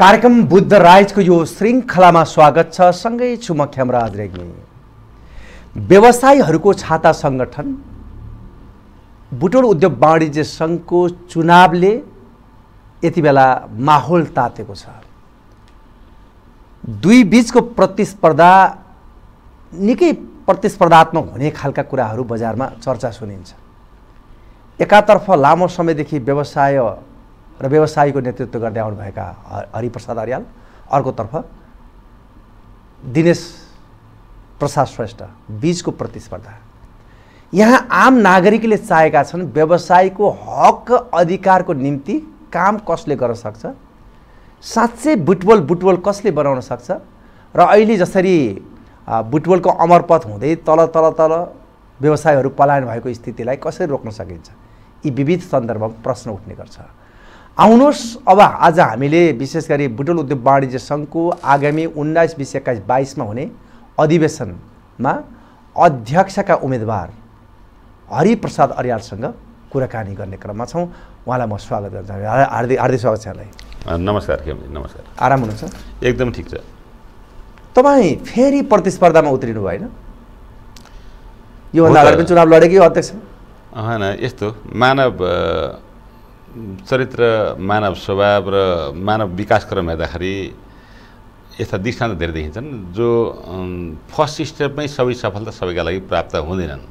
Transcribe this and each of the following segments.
कार्यक्रम बुद्ध राइजको यो श्रृङ्खलामा स्वागत छ सँगै छु म खेमराज रेग्मी व्यवसायीहरूको छाता सङ्गठन बुटोल उद्योग वाणिज्य सङ्घको चुनावले यति बेला माहौल तातेको छ दुई बिचको प्रतिस्पर्धा निकै प्रतिस्पर्धात्मक हुने खालका कुराहरू बजारमा चर्चा सुनिन्छ एकातर्फ लामो समयदेखि व्यवसाय र व्यवसायको नेतृत्व गर्दै आउनुभएका हरिप्रसाद अर्याल अर्कोतर्फ दिनेश प्रसाद श्रेष्ठ बिचको प्रतिस्पर्धा यहाँ आम नागरिकले चाहेका छन् व्यवसायको हक अधिकारको निम्ति काम कसले गर्न सक्छ साँच्चै बुटबल बुटबल कसले बनाउन सक्छ र अहिले जसरी बुटबलको अमरपथ हुँदै तल तल तल व्यवसायहरू पलायन भएको स्थितिलाई कसरी रोक्न सकिन्छ यी विविध सन्दर्भमा प्रश्न उठ्ने गर्छ आउनुहोस् अब आज हामीले विशेष गरी बुटोल उद्योग वाणिज्य सङ्घको आगामी उन्नाइस बिस एक्काइस बाइसमा हुने अधिवेशनमा अध्यक्षका उम्मेदवार हरिप्रसाद अर्यालसँग कुराकानी गर्ने क्रममा छौँ उहाँलाई म स्वागत गर्न हार्दिक हार्दिक स्वागत छ यहाँलाई नमस्कार नमस्कार आराम हुनुहुन्छ एकदम ठिक छ तपाईँ फेरि प्रतिस्पर्धामा उत्रिनु भएन योभन्दा अगाडि पनि चुनाव लडेकै अध्यक्ष यस्तो मानव चरित्र मानव स्वभाव र मानव विकासक्रम हेर्दाखेरि यस्ता दृष्टान्त धेरै देखिन्छन् जो फर्स्ट स्टेपमै सबै सफलता सबैका लागि प्राप्त हुँदैनन्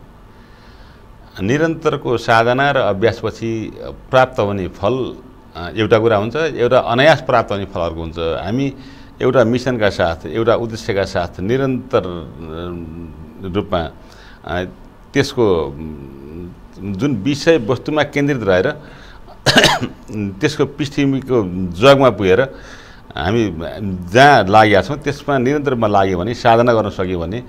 निरन्तरको साधना र अभ्यासपछि प्राप्त हुने फल एउटा कुरा हुन्छ एउटा अनायास प्राप्त हुने फल अर्को हुन्छ हामी एउटा मिसनका साथ एउटा उद्देश्यका साथ निरन्तर रूपमा त्यसको जुन विषयवस्तुमा केन्द्रित रहेर त्यसको पृष्ठभूमिको जगमा पुगेर हामी जहाँ लागेका छौँ त्यसमा निरन्तर रूपमा लाग्यो भने साधना गर्न सक्यो भने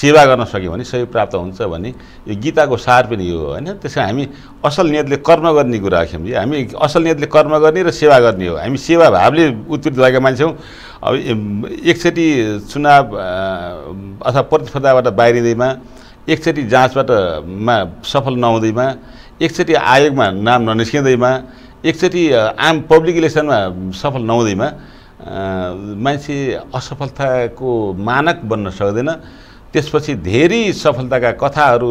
सेवा गर्न सक्यो भने सहयोग प्राप्त हुन्छ भने यो गीताको सार पनि यो होइन त्यसमा हामी असल नियतले कर्म गर्ने कुरा राख्यौँ हामी असल नियतले कर्म गर्ने र सेवा गर्ने हो हामी सेवा भावले उत्पीडित भएका मान्छे अब एकचोटि चुनाव अथवा प्रतिस्पर्धाबाट बाहिरिँदैमा एकचोटि जाँचबाट मा सफल नहुँदैमा एकचोटि आयोगमा नाम ननिस्किँदैमा एकचोटि आम पब्लिक इलेक्सनमा सफल नहुँदैमा मान्छे असफलताको मानक बन्न सक्दैन त्यसपछि धेरै सफलताका कथाहरू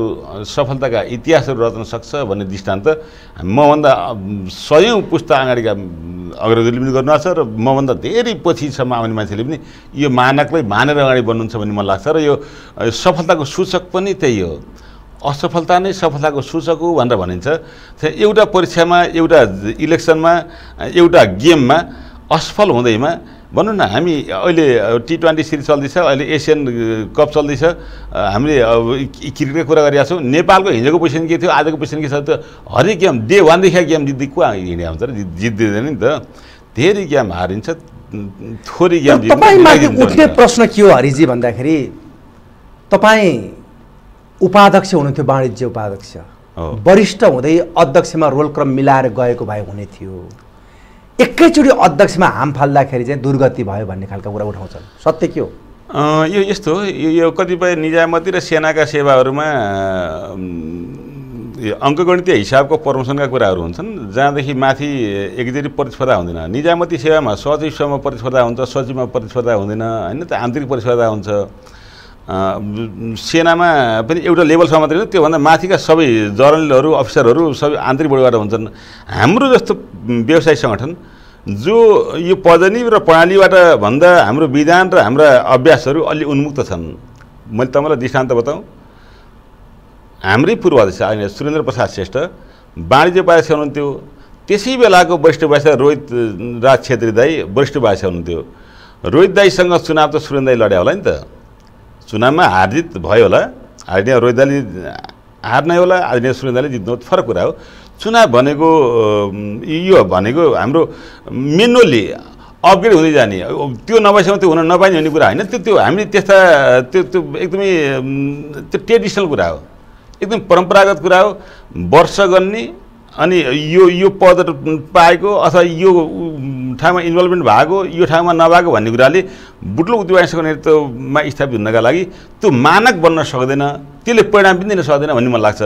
सफलताका इतिहासहरू रच्न सक्छ भन्ने दृष्टान्त मभन्दा सयौँ पुस्ता अगाडिका अग्रजले पनि गर्नुभएको छ र मभन्दा धेरै पछिसम्म आउने मान्छेले पनि यो मानकलाई मानेर अगाडि बढ्नुहुन्छ भन्ने मलाई लाग्छ र यो सफलताको सूचक पनि त्यही हो असफलता नै सफलताको सूचक हो भनेर भनिन्छ एउटा परीक्षामा एउटा इलेक्सनमा एउटा गेममा असफल हुँदैमा भनौँ न हामी अहिले टी ट्वेन्टी सिरिज चल्दैछ अहिले एसियन कप चल्दैछ हामीले क्रिकेटकै कुरा गरिरहेको छौँ नेपालको हिजोको पोजिसन के थियो आजको पोजिसन के छ त हरेक गेम डे वानदेखि गेम जित्दै को हिँडे हुन्छ र जित्दैन नि त धेरै गेम हारिन्छ थोरै गेम उठ्ने प्रश्न के हो हरिजी भन्दाखेरि तपाईँ उपाध्यक्ष हुनुहुन्थ्यो वाणिज्य उपाध्यक्ष वरिष्ठ हुँदै अध्यक्षमा रोलक्रम मिलाएर गएको भए हुने थियो एकैचोटि अध्यक्षमा हाम फाल्दाखेरि चाहिँ दुर्गति भयो भन्ने खालको कुरा उठाउँछन् सत्य के हो यो यस्तो यो कतिपय निजामती र सेनाका सेवाहरूमा अङ्कगणितीय हिसाबको प्रमोसनका कुराहरू हुन्छन् जहाँदेखि माथि एकचोटि प्रतिस्पर्धा हुँदैन निजामती सेवामा सचिवसम्म प्रतिस्पर्धा हुन्छ सचिवमा प्रतिस्पर्धा हुँदैन होइन त आन्तरिक प्रतिस्पर्धा हुन्छ सेनामा पनि एउटा लेभलसम्म मात्रै होइन त्योभन्दा माथिका सबै जर्नलहरू अफिसरहरू सबै आन्तरिक बोर्डबाट हुन्छन् हाम्रो जस्तो व्यवसाय सङ्गठन जो यो पदनी र प्रणालीबाट भन्दा हाम्रो विधान र हाम्रा अभ्यासहरू अलि उन्मुक्त छन् मैले तपाईँलाई दृष्टान्त बताउँ हाम्रै पूर्वाध्यक्ष अहिले सुरेन्द्र प्रसाद श्रेष्ठ वाणिज्य बाध्य हुनुहुन्थ्यो त्यसै बेलाको वरिष्ठ बाध्य रोहित राज छेत्री दाई वरिष्ठ बाध्य हुनुहुन्थ्यो रोहित दाईसँग चुनाव त सुरेन्द्र दाई लड्या होला नि त चुनावमा हारजित भयो होला हार्ने रोहिदाले हार्नै होला आदरणीय सुरेन्द्रले जित्नु फरक कुरा हो चुनाव भनेको यो भनेको हाम्रो मेनुअली अपग्रेड हुँदै जाने त्यो नभएसम्म त्यो हुन नपाइने भन्ने कुरा होइन त्यो त्यो हामीले त्यस्ता त्यो त्यो एकदमै त्यो ट्रेडिसनल कुरा हो एकदम परम्परागत कुरा हो वर्ष गर्ने अनि यो यो पद पाएको अथवा यो ठाउँमा इन्भल्भमेन्ट भएको यो ठाउँमा नभएको भन्ने कुराले बुटलो उद्योगको नेतृत्वमा स्थापित हुनका लागि त्यो मानक बन्न सक्दैन त्यसले परिणाम पनि दिन सक्दैन भन्ने मलाई लाग्छ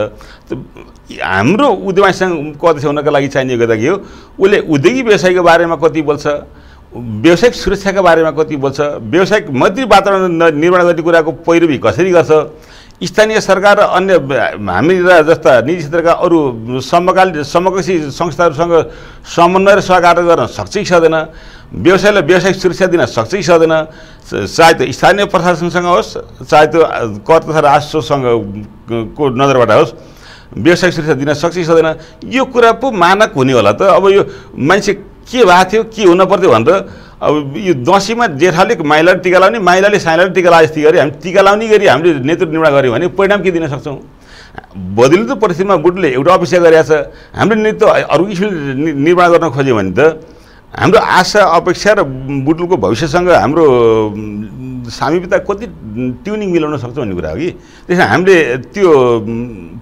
हाम्रो उद्योगसँगको अध्यक्ष हुनका लागि चाहिने गर्दा के हो उसले उद्योगिक व्यवसायको बारेमा कति बोल्छ व्यावसायिक सुरक्षाको बारेमा कति बोल्छ व्यावसायिक मैत्री वातावरण निर्माण गर्ने कुराको पैरवी कसरी गर्छ स्थानीय सरकार र अन्य हामी जस्ता निजी क्षेत्रका अरू समकालीन समकक्षी संस्थाहरूसँग समन्वय र सहकार गर्न सक्छ कि सक्दैन व्यवसायलाई व्यावसायिक सुरक्षा दिन सक्छ कि सक्दैन चाहे त्यो स्थानीय प्रशासनसँग होस् चाहे त्यो कर तथा राजस्वसँग को नजरबाट होस् व्यावसायिक सुरक्षा दिन सक्छ कि सक्दैन यो कुरा पो मानक हुने होला त अब यो मान्छे के भएको थियो के हुन पर्थ्यो भनेर अब यो दसैँमा जेठाले माइलाले टिका लाउने माइलाले साइलाले टिका लाए जस्तै गरी हामी टिका लाउने गरी हामीले नेतृत्व निर्माण गऱ्यौँ भने परिणाम के दिन सक्छौँ बदलिँदो परिस्थितिमा बुटले एउटा अपेक्षा गरिरहेको छ हाम्रो नेतृत्व अरू किसिमले निर्माण गर्न खोज्यो भने त हाम्रो आशा अपेक्षा र बुटुलको भविष्यसँग हाम्रो सामिप्यता कति ट्युनिङ मिलाउन सक्छौँ भन्ने कुरा हो कि त्यसमा हामीले त्यो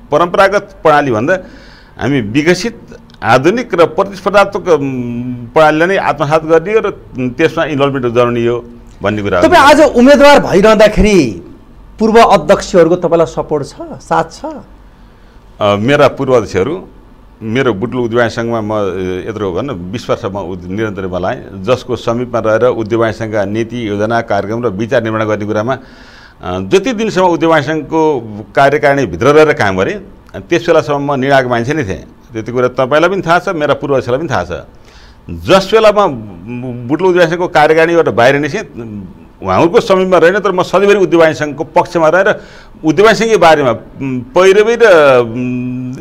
परम्परागत प्रणालीभन्दा हामी विकसित आधुनिक र प्रतिस्पर्धात्मक प्रणालीले नै आत्मसात गरिदियो र त्यसमा इन्भल्भमेन्ट हो भन्ने कुरा तपाईँ आज उम्मेदवार भइरहँदाखेरि पूर्व अध्यक्षहरूको तपाईँलाई सपोर्ट छ साथ छ मेरा पूर्व अध्यक्षहरू मेरो बुटुल उद्यमायसँगमा म यत्रो भन बिस वर्षमा म निरन्तर बोलाएँ जसको समीपमा रहेर उद्यमायसँगका नीति योजना कार्यक्रम र विचार निर्माण गर्ने कुरामा जति दिनसम्म उद्यमायसँगको कार्यकारिणीभित्र रहेर काम गरेँ त्यस बेलासम्म म निर्णायक मान्छे नै थिएँ त्यति कुरा तपाईँलाई पनि थाहा छ मेरा पूर्वजहरूलाई पनि थाहा छ जस बेलामा बुटुल उद्यवासीको कार्यकारीबाट बाहिर निस्केँ उहाँहरूको समयमा रहेन तर म सधैँभरि उद्योग सङ्घको पक्षमा रहेर सङ्घकै बारेमा पहिरवि र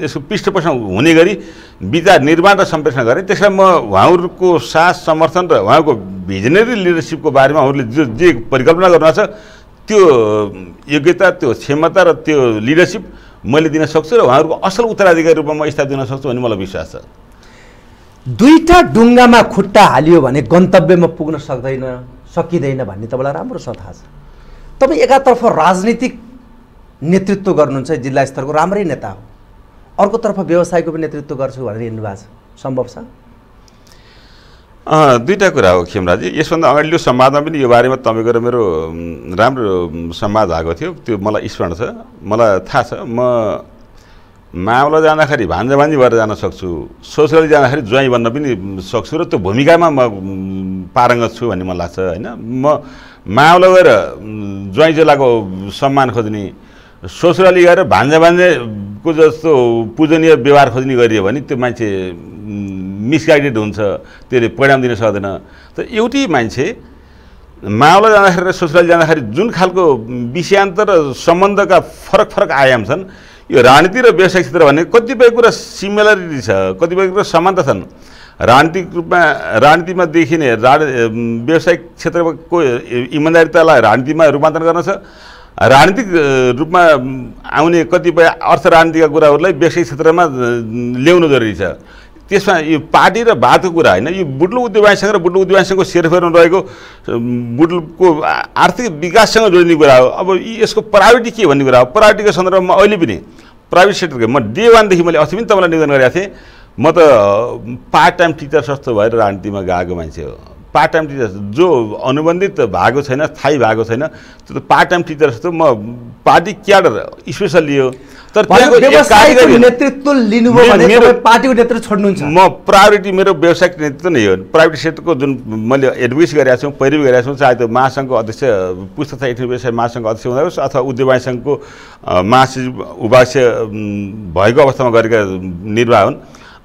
यसको पृष्ठपोषण हुने गरी विचार निर्माण र सम्प्रेषण गरेँ त्यसमा म उहाँहरूको साथ समर्थन र उहाँको भिजनरी लिडरसिपको बारेमा उहाँहरूले जो जे परिकल्पना गर्नुभएको छ त्यो योग्यता त्यो क्षमता र त्यो लिडरसिप मैले दिन सक्छु र उहाँहरूको असल उत्तराधिकारी रूपमा म स्थापित दिन सक्छु भन्ने मलाई विश्वास छ दुईवटा डुङ्गामा खुट्टा हालियो भने गन्तव्यमा पुग्न सक्दैन सकिँदैन भन्ने तपाईँलाई राम्रो छ थाहा छ तपाईँ एकातर्फ राजनीतिक नेतृत्व गर्नुहुन्छ जिल्ला स्तरको राम्रै नेता हो अर्कोतर्फ व्यवसायको पनि नेतृत्व गर्छु भनेर हिँड्नु भएको छ सम्भव छ दुईवटा कुरा हो खेमराजी यसभन्दा अगाडिल्लो संवादमा पनि यो बारेमा तपाईँको र मेरो राम्रो संवाद आएको थियो त्यो मलाई स्मरण छ मलाई थाहा छ म मामला जाँदाखेरि भान्जाभान्जी भएर जान सक्छु सोसियल जाँदाखेरि ज्वाइँ बन्न पनि सक्छु र त्यो भूमिकामा म पारङ्गत छु भन्ने मलाई लाग्छ होइन म मामला गएर ज्वाइँ जेलाको सम्मान खोज्ने सोसियल गएर भान्जाभान्जेको जस्तो पूजनीय व्यवहार खोज्ने गरियो भने त्यो मान्छे मिसगाइडेड हुन्छ त्यसले परिणाम दिन सक्दैन त एउटै मान्छे मावला जाँदाखेरि र ससुराली जाँदाखेरि जुन खालको विषयान्तर र सम्बन्धका फरक फरक आयाम छन् यो राजनीति र व्यवसाय क्षेत्र भने कतिपय कुरा सिमिलरिटी छ कतिपय कुरा समानता छन् राजनीतिक रूपमा राजनीतिमा देखिने राज व्यवसायिक क्षेत्रको इमान्दारितालाई राजनीतिमा रूपान्तरण गर्न छ राजनीतिक रूपमा आउने कतिपय अर्थ राजनीतिका कुराहरूलाई व्यवसायिक क्षेत्रमा ल्याउनु जरुरी छ त्यसमा यो पार्टी र भातको कुरा होइन यो बुटलु उद्योगसँग र बुटलु उद्यमासँगको सेरफेरमा रहेको बुटलुको आर्थिक विकाससँग जोडिने कुरा हो अब यसको प्रायोरिटी के भन्ने कुरा हो प्रायोरिटीको सन्दर्भमा अहिले पनि प्राइभेट सेक्टरको म डे वानदेखि मैले अस्ति पनि तपाईँलाई निवेदन गरेको थिएँ म त पार्ट टाइम टिचर सस्तो भएर राजनीतिमा गएको मान्छे हो पार्ट टाइम टिचर जो अनुबन्धित भएको छैन स्थायी भएको छैन त्यो त पार्ट टाइम टिचर जस्तो म पार्टी क्याडर स्पेसल लियो तर नेतृत्व लिनुभयो भने पार्टीको नेतृत्व छोड्नुहुन्छ म प्रायोरिटी मेरो व्यवसायिक नेतृत्व नै हो प्राइभेट सेक्टरको जुन मैले एडभाइस गरेका छु पहिरो गरेका छौँ चाहे त्यो महासङ्घको अध्यक्ष पुस्त तथा एक व्यवसाय महासङ्घको अध्यक्ष हुँदा होस् अथवा उद्योग सङ्घको महासचिव उपाध्यक्ष भएको अवस्थामा गरेका निर्वाह हुन्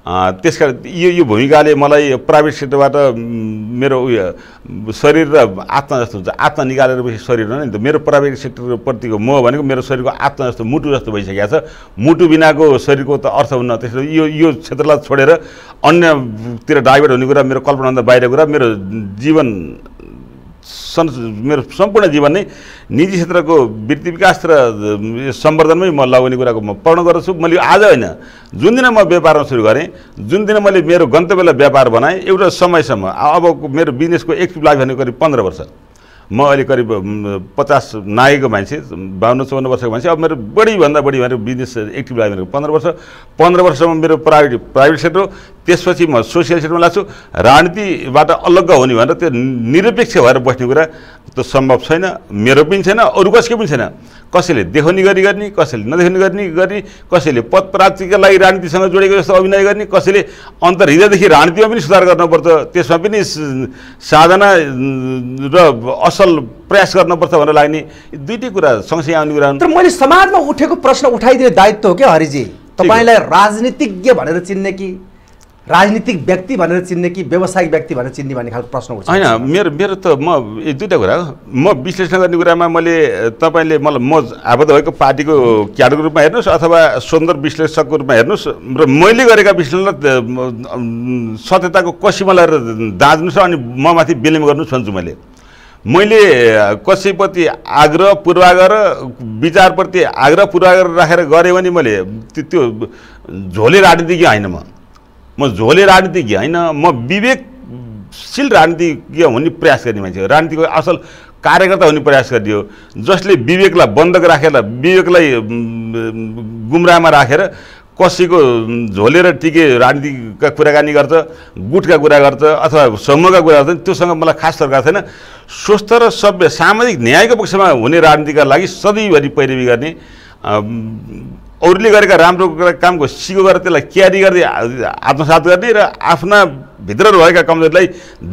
त्यस कारण यो यो भूमिकाले मलाई प्राइभेट सेक्टरबाट मेरो उयो शरीर र आत्मा जस्तो हुन्छ आत्मा निकालेर पछि शरीर हो नि त मेरो प्राइभेट सेक्टरप्रतिको म भनेको मेरो शरीरको आत्मा जस्तो मुटु जस्तो भइसकेको छ मुटु बिनाको शरीरको त अर्थ हुन्न त्यसो यो यो क्षेत्रलाई छोडेर अन्यतिर डाइभर्ट हुने कुरा मेरो कल्पनाभन्दा बाहिर कुरा मेरो जीवन सन् मेरो सम्पूर्ण जीवन नै निजी क्षेत्रको वृत्ति विकास र सम्वर्धनमै म लगाउने कुराको म पढ्न गर्छु मैले आज होइन जुन दिन म व्यापारमा सुरु गरेँ जुन दिन मैले मेरो गन्तव्यलाई व्यापार बनाएँ एउटा समयसम्म अब मेरो बिजनेसको एक्टिभ लाग्यो भने करिब पन्ध्र वर्ष म अहिले करिब पचास नागेको मान्छे बाहन्न चौवन्न वर्षको मान्छे अब मेरो बढीभन्दा बढी मेरो बिजनेस एक्टिभ लाग्यो मेरो पन्ध्र वर्ष पन्ध्र वर्षमा मेरो प्राइभेट प्राइभेट सेक्टर हो त्यसपछि म सोसियल सेक्टरमा लाग्छु राजनीतिबाट अलग्ग हुने भनेर त्यो निरपेक्ष भएर बस्ने कुरा त सम्भव छैन मेरो पनि छैन अरू कसैको पनि छैन कसैले देखाउने गरी गर्ने कसैले नदेखाउने गर्ने गर्ने कसैले पदप्राप्तिका लागि राजनीतिसँग जोडेको जस्तो अभिनय गर्ने कसैले अन्तर्हृदयदेखि राजनीतिमा पनि सुधार गर्नुपर्छ त्यसमा पनि साधना र असल प्रयास गर्नुपर्छ भनेर लाग्ने दुइटै कुरा सँगसँगै आउने कुरा तर मैले समाजमा उठेको प्रश्न उठाइदिने दायित्व हो क्या हरिजी तपाईँलाई राजनीतिज्ञ भनेर चिन्ने कि राजनीतिक व्यक्ति भनेर चिन्ने कि व्यवसायिक व्यक्ति भनेर चिन्ने भन्ने खालको प्रश्न उठ्छ होइन मेरो मेरो त म एक दुईवटा कुरा म विश्लेषण गर्ने कुरामा मैले तपाईँले मलाई म आबद्ध भएको पार्टीको क्याडको रूपमा हेर्नुहोस् अथवा सुन्दर विश्लेषकको रूपमा हेर्नुहोस् र मैले गरेका विश्लेषण सत्यताको कसीमा लगाएर दाँच्नुहोस् अनि म माथि बिलिम गर्नु भन्छु मैले मैले कसैप्रति आग्रह पूर्वाग्रह विचारप्रति आग्रह पूर्वाग्रह राखेर गरेँ भने मैले त्यो झोले राजनीतिज्ञ होइन म म झोले राजनीतिज्ञ होइन म विवेकशील राजनीतिज्ञ हुने प्रयास गर्ने मान्छे हो राजनीतिको असल कार्यकर्ता हुने प्रयास गरियो जसले विवेकलाई बन्दक राखेर विवेकलाई गुमरामा राखेर कसैको झोलेर टिके राजनीतिका कुराकानी गर्छ गुटका कुरा गर्छ अथवा समूहका कुरा गर्छ त्योसँग मलाई खास सरकार छैन स्वस्थ र सभ्य सामाजिक न्यायको पक्षमा हुने राजनीतिका लागि सधैँभरि पैरवी गर्ने अरूले गरेका राम्रो कामको सिको गरेर त्यसलाई क्यारी गर्दै आत्मसात गर्ने र आफ्ना भित्र रहेका कमजोरीलाई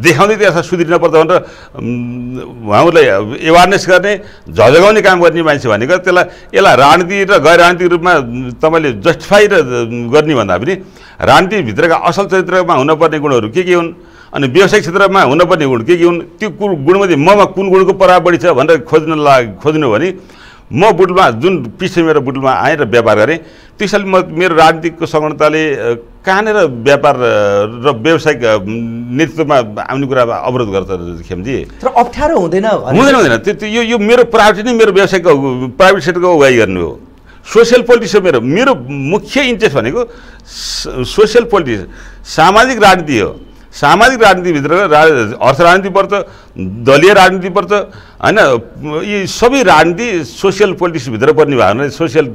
देखाउँदै त्यसलाई पर्छ भनेर उहाँहरूलाई एवारनेस गर्ने झझगाउने काम गर्ने मान्छे भनेको त्यसलाई यसलाई राजनीति र गैर राजनीतिक रूपमा तपाईँले जस्टिफाई र गर्ने भन्दा पनि राजनीतिभित्रका असल चरित्रमा हुनपर्ने गुणहरू के के हुन् अनि व्यावसायिक क्षेत्रमा हुनपर्ने गुण के के हुन् त्यो गुण गुणमध्ये ममा कुन गुणको प्रभाव बढी छ भनेर खोज्न ला खोज्नु भने म बुटमा जुन पिछे मेरो बुटमा आएँ र व्यापार गरेँ त्यसैले म मेरो राजनीतिकको सघनताले कहाँनिर व्यापार र व्यावसायिक नेतृत्वमा आउने कुरा अवरोध गर्छ खेमजी तर अप्ठ्यारो हुँदैन हुँदैन हुँदैन त्यो यो यो मेरो प्रायोरिटी नै मेरो व्यवसायको प्राइभेट सेक्टरको अगुवाई गर्ने हो सोसियल पोलिटिक्स हो मेरो मेरो मुख्य इन्ट्रेस्ट भनेको सोसियल पोलिटिक्स सामाजिक राजनीति हो सामाजिक राजनीतिभित्र रा राजनीति पर्छ दलीय राजनीति पर्छ होइन यी सबै राजनीति सोसियल पोलिटिक्सभित्र पर्ने भए सोसियल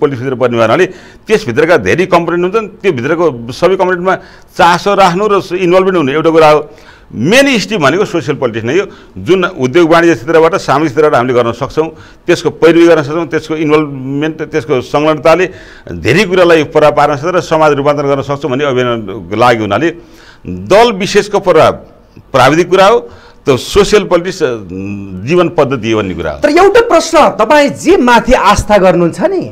पोलिटिक्सभित्र पर्ने भए हुनाले त्यसभित्रका धेरै कम्पोनेन्ट हुन्छन् भित्रको सबै कम्पोनेन्टमा चासो राख्नु र इन्भल्भमेन्ट हुनु एउटा कुरा हो मेन स्टिम भनेको सोसियल पोलिटिक्स नै हो जुन उद्योग वाणिज्य क्षेत्रबाट सामाजिक क्षेत्रबाट हामीले गर्न सक्छौँ त्यसको पैरवी गर्न सक्छौँ त्यसको इन्भल्भमेन्ट त्यसको संलग्नताले धेरै कुरालाई पुरा पार्न सक्छ र समाज रूपान्तरण गर्न सक्छौँ भन्ने अभियान लाग्यो हुनाले दल विशेषको प्रभाव प्राविधिक कुरा हो त्यो सोसियल पोलिटिक्स जीवन पद्धति हो भन्ने कुरा हो तर एउटा प्रश्न तपाईँ जे माथि आस्था गर्नुहुन्छ नि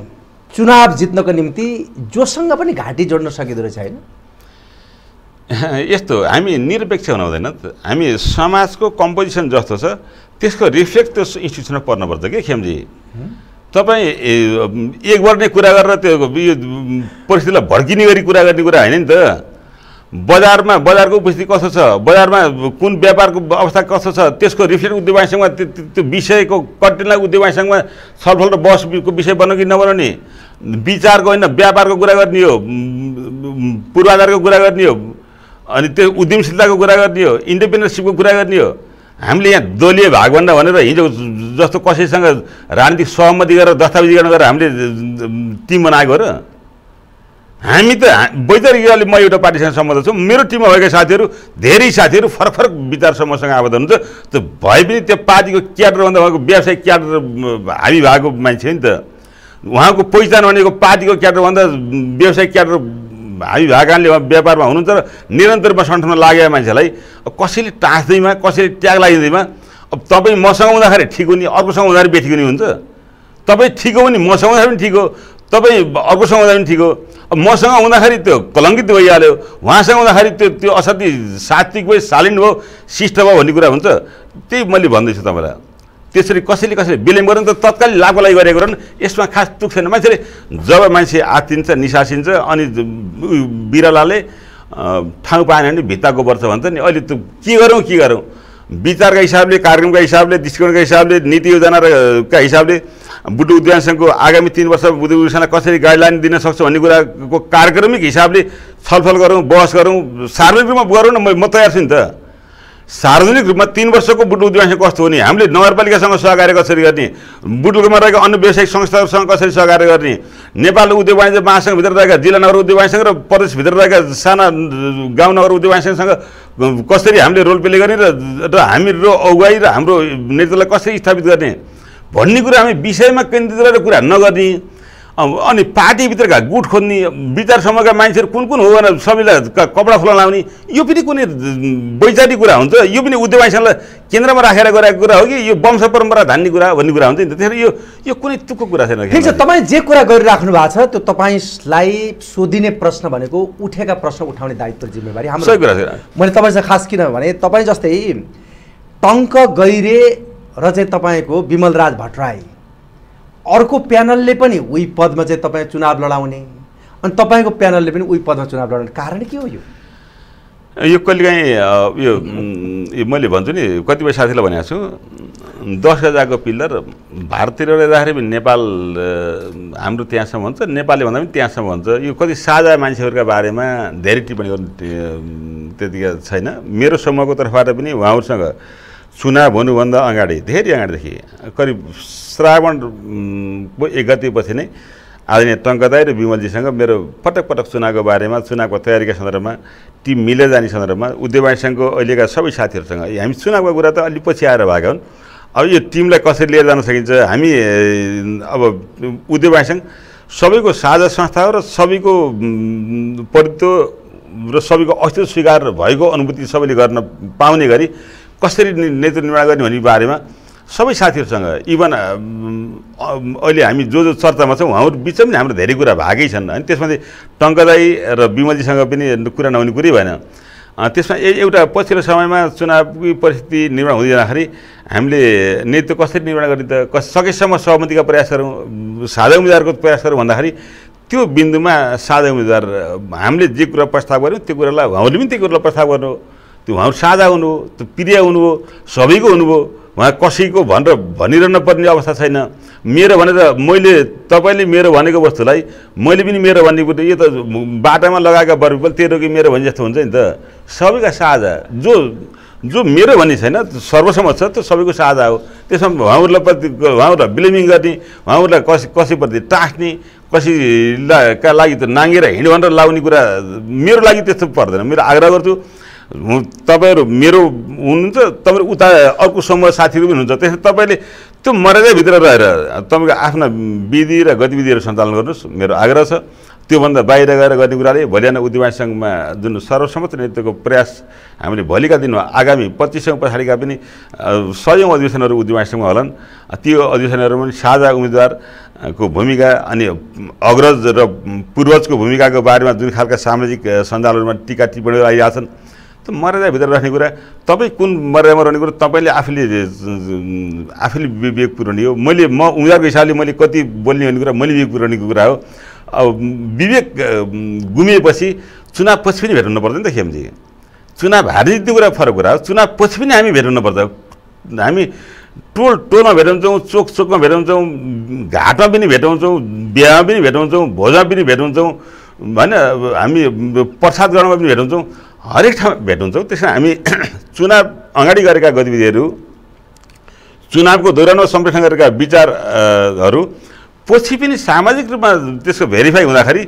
चुनाव जित्नको निम्ति जोसँग पनि घाँटी जोड्न सकिँदो रहेछ होइन यस्तो हामी निरपेक्ष हुन हुँदैन हामी समाजको कम्पोजिसन जस्तो छ त्यसको रिफ्लेक्ट त्यो इन्स्टिट्युसनमा पर्नुपर्छ कि खेमजी तपाईँ एक वर्ने कुरा गरेर त्यो परिस्थितिलाई भड्किने गरी कुरा गर्ने कुरा होइन नि त बजारमा बजारको उपस्थिति कस्तो छ बजारमा कुन व्यापारको अवस्था कस्तो छ त्यसको रिफ्लेक्ट उद्योगसँग त्यो विषयको कन्टेन्टलाई उद्योगसँग छलफल र बसको विषय बन्यो कि नबनाउने विचारको होइन व्यापारको कुरा गर्ने हो पूर्वाधारको कुरा गर्ने हो अनि त्यो उद्यमशीलताको कुरा गर्ने हो इन्डिपेन्डेन्सिपको कुरा गर्ने हो हामीले यहाँ दलीय भागभन्दा भनेर हिजो जस्तो कसैसँग राजनीतिक सहमति गरेर दस्तावेजी गरेर हामीले टिम बनाएको र हामी त वैचारिक म एउटा पार्टीसँग सम्बन्ध छु मेरो टिममा भएका साथीहरू धेरै साथीहरू फरक फरक विचार समूहसँग आबद्ध हुन्छ त्यो भए पनि त्यो पार्टीको क्याडरभन्दा भएको व्यवसायिक क्याडर हामी भएको मान्छे नि त उहाँको पहिचान भनेको पार्टीको क्याडरभन्दा व्यवसायिक क्याडर हामी भएको कारणले उहाँ व्यापारमा हुनुहुन्छ र निरन्तर रूपमा सङ्गठनमा लागेको मान्छेलाई कसैले टाँच्दैमा कसैले ट्याग लगाइदिँदैमा अब तपाईँ मसँग हुँदाखेरि ठिक हुने अर्कोसँग हुँदाखेरि बेठिक हुने हुन्छ तपाईँ ठिक हो भने मसँग हुँदाखेरि पनि ठिक हो तपाईँ अर्कोसँग हुँदा पनि ठिक हो मसँग हुँदाखेरि त्यो कलङ्कित भइहाल्यो उहाँसँग हुँदाखेरि त्यो त्यो असाध्य सात्विक भयो शालिन भयो शिष्ट भयो भन्ने कुरा हुन्छ त्यही मैले भन्दैछु तपाईँलाई त्यसरी कसैले कसैले विलम्ब गरेर त तत्काल लाभको लागि गरेको र यसमा खास तुक छैन मान्छेले जब मान्छे आत्तिन्छ निसासिन्छ अनि बिरलाले ठाउँ पाएन भने भित्ताको वर्ष भन्छ नि अहिले त्यो के गरौँ के गरौँ विचारका हिसाबले कार्यक्रमका हिसाबले दृष्टिकोणका हिसाबले नीति योजना हिसाबले बुटु उद्यानसँगको आगामी तिन वर्ष बुटु उद्यानलाई कसरी गाइडलाइन दिन सक्छ भन्ने कुराको कार्यक्रमिक हिसाबले छलफल गरौँ बहस गरौँ सार्वजनिक रूपमा गरौँ न म तयार छु नि त सार्वजनिक रूपमा तिन वर्षको बुटु उद्यानसँग कस्तो हुने हामीले नगरपालिकासँग सहकार्य कसरी गर्ने बुटुलकोमा रहेका अन्य व्यावसायिक संस्थाहरूसँग कसरी सहकार्य गर्ने नेपाल उद्योग वाणिज्य महासङ्घभित्र रहेका जिल्ला नगर उद्योग वाणिज्यसँग र प्रदेशभित्र रहेका साना गाउँ नगर उद्योग वाणिज्यसँग कसरी हामीले रोल प्ले गर्ने र र अगुवाई र हाम्रो नेतृत्वलाई कसरी स्थापित गर्ने भन्ने कुरा हामी विषयमा केन्द्रित रहेर कुरा नगर्ने अनि पार्टीभित्रका गुट खोज्ने विचार समूहका मान्छेहरू कुन कुन हो भनेर सबैलाई कपडा फुला लाउने यो पनि कुनै वैचारिक कुरा हुन्छ यो पनि उद्यमाइसँगलाई केन्द्रमा राखेर गरेको कुरा हो कि यो वंश परम्परा धान्ने कुरा भन्ने कुरा हुन्छ नि त त्यसरी यो यो कुनै टुक्को कुरा छैन ठिक छ तपाईँ जे कुरा गरिराख्नु भएको छ त्यो तपाईँलाई सोधिने प्रश्न भनेको उठेका प्रश्न उठाउने दायित्व जिम्मेवारी हाम्रो मैले तपाईँसँग खास किन भने तपाईँ जस्तै टङ्क गहिरे र चाहिँ तपाईँको विमल राज भट्टराई अर्को प्यानलले पनि उही पदमा चाहिँ तपाईँ चुनाव लडाउने अनि तपाईँको प्यानलले पनि उही पदमा चुनाव लडाउने कारण के हो यो यो कहिलेकाहीँ यो मैले भन्छु नि कतिपय साथीलाई भनेको छु दस हजारको पिल्लर भारततिर रहँदाखेरि पनि नेपाल हाम्रो त्यहाँसम्म भन्छ नेपालले भन्दा पनि त्यहाँसम्म भन्छ यो कति साझा मान्छेहरूका बारेमा धेरै टिप्पणी गर्नु त्यतिका छैन मेरो समूहको तर्फबाट पनि उहाँहरूसँग चुनाव हुनुभन्दा अगाडि धेरै अगाडिदेखि करिब श्रावणको एक गतिपछि नै आदरणीय टङ्कदाई र विमलजीसँग मेरो पटक पटक चुनावको बारेमा चुनावको तयारीका सन्दर्भमा टिम मिलेर जाने सन्दर्भमा उद्योग अहिलेका सबै साथीहरूसँग हामी चुनावको कुरा त अलि पछि आएर भएका हुन् अब यो टिमलाई कसरी लिएर जान सकिन्छ हामी अब उद्योग सबैको साझा संस्था हो र सबैको परित्व र सबैको अस्तित्व स्वीकार भएको अनुभूति सबैले गर्न पाउने गरी कसरी नेतृत्व निर्माण गर्ने भन्ने बारेमा सबै साथीहरूसँग इभन अहिले हामी जो जो चर्चामा छौँ उहाँहरू बिचमा पनि हाम्रो धेरै कुरा भएकै छन् अनि त्यसमध्ये टङ्कदाई र विमलजीसँग पनि कुरा नहुने कुरै भएन त्यसमा एउटा पछिल्लो समयमा चुनावी परिस्थिति निर्माण हुँदै जाँदाखेरि हामीले नेतृत्व कसरी निर्माण गर्ने त कस सकेसम्म सहमतिका प्रयास गरौँ साझा उम्मेदवारको प्रयास गरौँ भन्दाखेरि त्यो बिन्दुमा साझा उम्मेदवार हामीले जे कुरा प्रस्ताव गऱ्यौँ त्यो कुरालाई उहाँहरूले पनि त्यो कुरालाई प्रस्ताव गर्नु त्यो उहाँहरू साझा हुनुभयो त्यो प्रिय हुनुभयो सबैको हुनुभयो उहाँ कसैको भनेर भनिरहनु पर्ने अवस्था छैन मेरो भनेर मैले तपाईँले मेरो भनेको वस्तुलाई मैले पनि मेरो भन्ने कुरो यो त बाटामा लगाएका पनि तेरो कि मेरो भन्ने जस्तो हुन्छ नि त सबैका साझा जो जो मेरो भन्ने छैन सर्वसम्मत छ त्यो सबैको साझा हो त्यसमा उहाँहरूलाई प्रति उहाँहरूलाई ब्लेमिङ गर्ने उहाँहरूलाई कस कसैप्रति टास्ने कसैलाई का लागि त नाङ्गेर हिँड भनेर लाउने कुरा मेरो लागि त्यस्तो पर्दैन मेरो आग्रह गर्छु तपाईँहरू मेरो हुनुहुन्छ तपाईँ उता अर्को समूह साथीहरू पनि हुनुहुन्छ त्यसमा तपाईँले त्यो मर्यादाभित्र रहेर तपाईँको आफ्ना विधि र गतिविधिहरू सञ्चालन गर्नुहोस् मेरो आग्रह छ त्योभन्दा बाहिर गएर गर्ने कुराले भोलिहान उद्यमी सङ्घमा जुन सर्वसम्मत नेतृत्वको प्रयास हामीले भोलिका दिनमा आगामी पच्चिसौँ पछाडिका पनि सयौँ अधिवेशनहरू उद्यमी सङ्घमा होलान् त्यो अधिवेशनहरूमा पनि साझा उम्मेदवारको भूमिका अनि अग्रज र पूर्वजको भूमिकाको बारेमा जुन खालका सामाजिक सञ्जालहरूमा टिका टिप्पणीहरू आइरहेछन् त्यो मर्यादाभित्र राख्ने कुरा तपाईँ कुन मर्यादामा रहने कुरा तपाईँले आफूले आफैले विवेक पुऱ्याउने हो मैले म उनीहरूको हिसाबले मैले कति बोल्ने भन्ने कुरा मैले विवेक पुऱ्याउनेको कुरा हो अब विवेक गुमिएपछि चुनाव पछि पनि भेट्नु पर्दैन त खेमजी चुनाव हार्ने त्यो कुरा फरक कुरा हो चुनाव पछि पनि हामी भेट्नु पर्छ हामी टोल टोलमा भेटाउँछौँ चोक चोकमा भेटाउँछौँ घाटमा पनि भेटाउँछौँ बिहामा पनि भेटाउँछौँ भोजमा पनि भेटाउँछौँ होइन हामी प्रसाद गर्नमा पनि भेटाउँछौँ हरेक ठाउँ भेट हुन्छौँ त्यसमा हामी चुनाव अगाडि गरेका गतिविधिहरू चुनावको दौरानमा संरक्षण गरेका विचारहरू पछि पनि सामाजिक रूपमा त्यसको भेरिफाई हुँदाखेरि